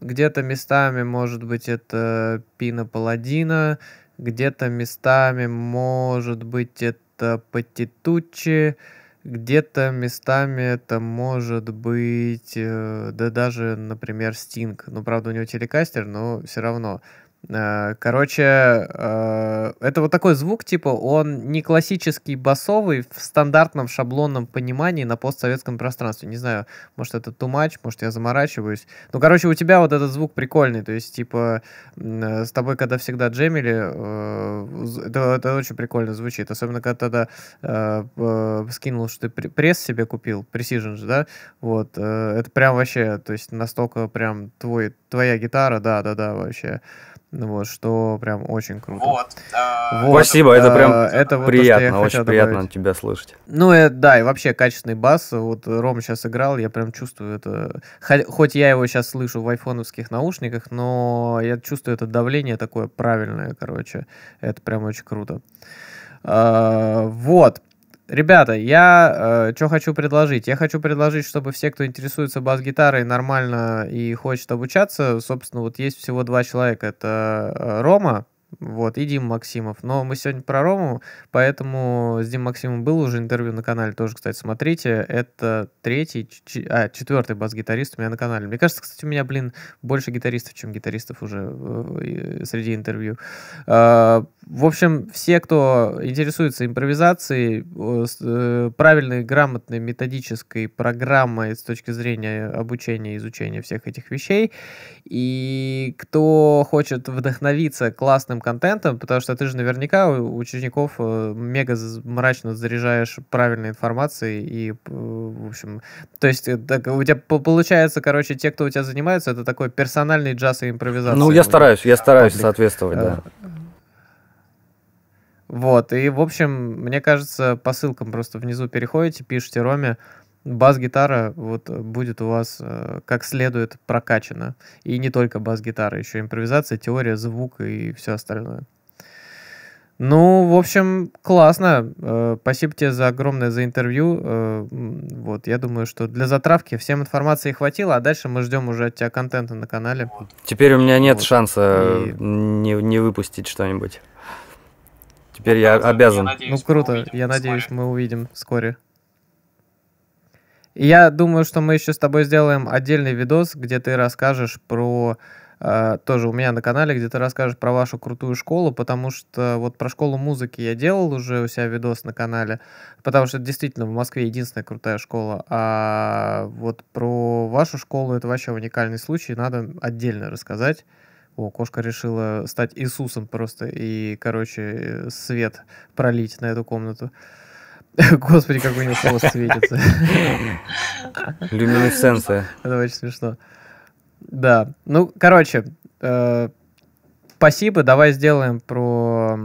где-то местами, может быть, это Пина Паладина, где-то местами, может быть, это Патитуччи, где-то местами это может быть, э, да даже, например, Стинг. Ну, правда, у него телекастер, но все равно. Э, короче, э, это вот такой звук, типа, он не классический басовый в стандартном шаблонном понимании на постсоветском пространстве. Не знаю, может это too much, может я заморачиваюсь. Ну, короче, у тебя вот этот звук прикольный, то есть, типа, э, с тобой, когда всегда джемили, это, это очень прикольно звучит, особенно когда тогда скинул, что ты пресс себе купил, Precision же, да, вот, это прям вообще, то есть, настолько прям твой, твоя гитара, да-да-да, вообще. Ну вот, что прям очень круто. Вот. А, вот Спасибо, это а, прям это вот приятно, то, очень приятно добавить. тебя слышать. Ну, это, да, и вообще качественный бас. Вот Ром сейчас играл, я прям чувствую это. Хоть я его сейчас слышу в айфоновских наушниках, но я чувствую это давление такое правильное, короче. Это прям очень круто. А, вот. Ребята, я э, что хочу предложить? Я хочу предложить, чтобы все, кто интересуется бас-гитарой нормально и хочет обучаться, собственно, вот есть всего два человека. Это э, Рома, вот, и Дима Максимов. Но мы сегодня про Рому, поэтому с Димой Максимовым было уже интервью на канале, тоже, кстати, смотрите. Это третий, а, четвертый бас-гитарист у меня на канале. Мне кажется, кстати, у меня, блин, больше гитаристов, чем гитаристов уже э, среди интервью. Э, в общем, все, кто интересуется импровизацией, э, правильной, грамотной методической программой с точки зрения обучения, изучения всех этих вещей, и кто хочет вдохновиться классным контентом, потому что ты же наверняка у учеников э, мега мрачно заряжаешь правильной информацией, и, э, в общем, то есть так, у тебя получается, короче, те, кто у тебя занимается, это такой персональный джаз и импровизация. Ну, я стараюсь, я стараюсь Паблик. соответствовать, да. Вот, и, в общем, мне кажется, по ссылкам просто внизу переходите, пишите Роме, бас-гитара вот будет у вас э, как следует прокачана. И не только бас-гитара, еще импровизация, теория, звук и все остальное. Ну, в общем, классно. Э, спасибо тебе за огромное за интервью. Э, вот, я думаю, что для затравки всем информации хватило, а дальше мы ждем уже от тебя контента на канале. Теперь у меня нет вот. шанса и... не, не выпустить что-нибудь. Теперь я обязан. Я надеюсь, ну круто, я надеюсь, вскоре. мы увидим вскоре. я думаю, что мы еще с тобой сделаем отдельный видос, где ты расскажешь про э, тоже у меня на канале, где ты расскажешь про вашу крутую школу, потому что вот про школу музыки я делал уже у себя видос на канале, потому что действительно в Москве единственная крутая школа, а вот про вашу школу это вообще уникальный случай, надо отдельно рассказать. О, кошка решила стать Иисусом просто и, короче, свет пролить на эту комнату. Господи, как у него хвост светится. Люминесценция. Это очень смешно. Да. Ну, короче, э, Спасибо, давай сделаем про э,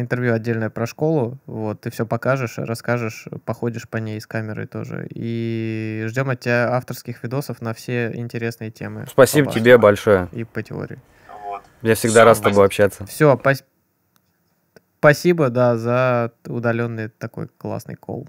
интервью отдельное про школу. Вот, ты все покажешь, расскажешь, походишь по ней с камерой тоже. И ждем от тебя авторских видосов на все интересные темы. Спасибо по тебе большое. И по теории. Вот. Я всегда все, рад с тобой общаться. Все, спасибо, да, за удаленный такой классный кол.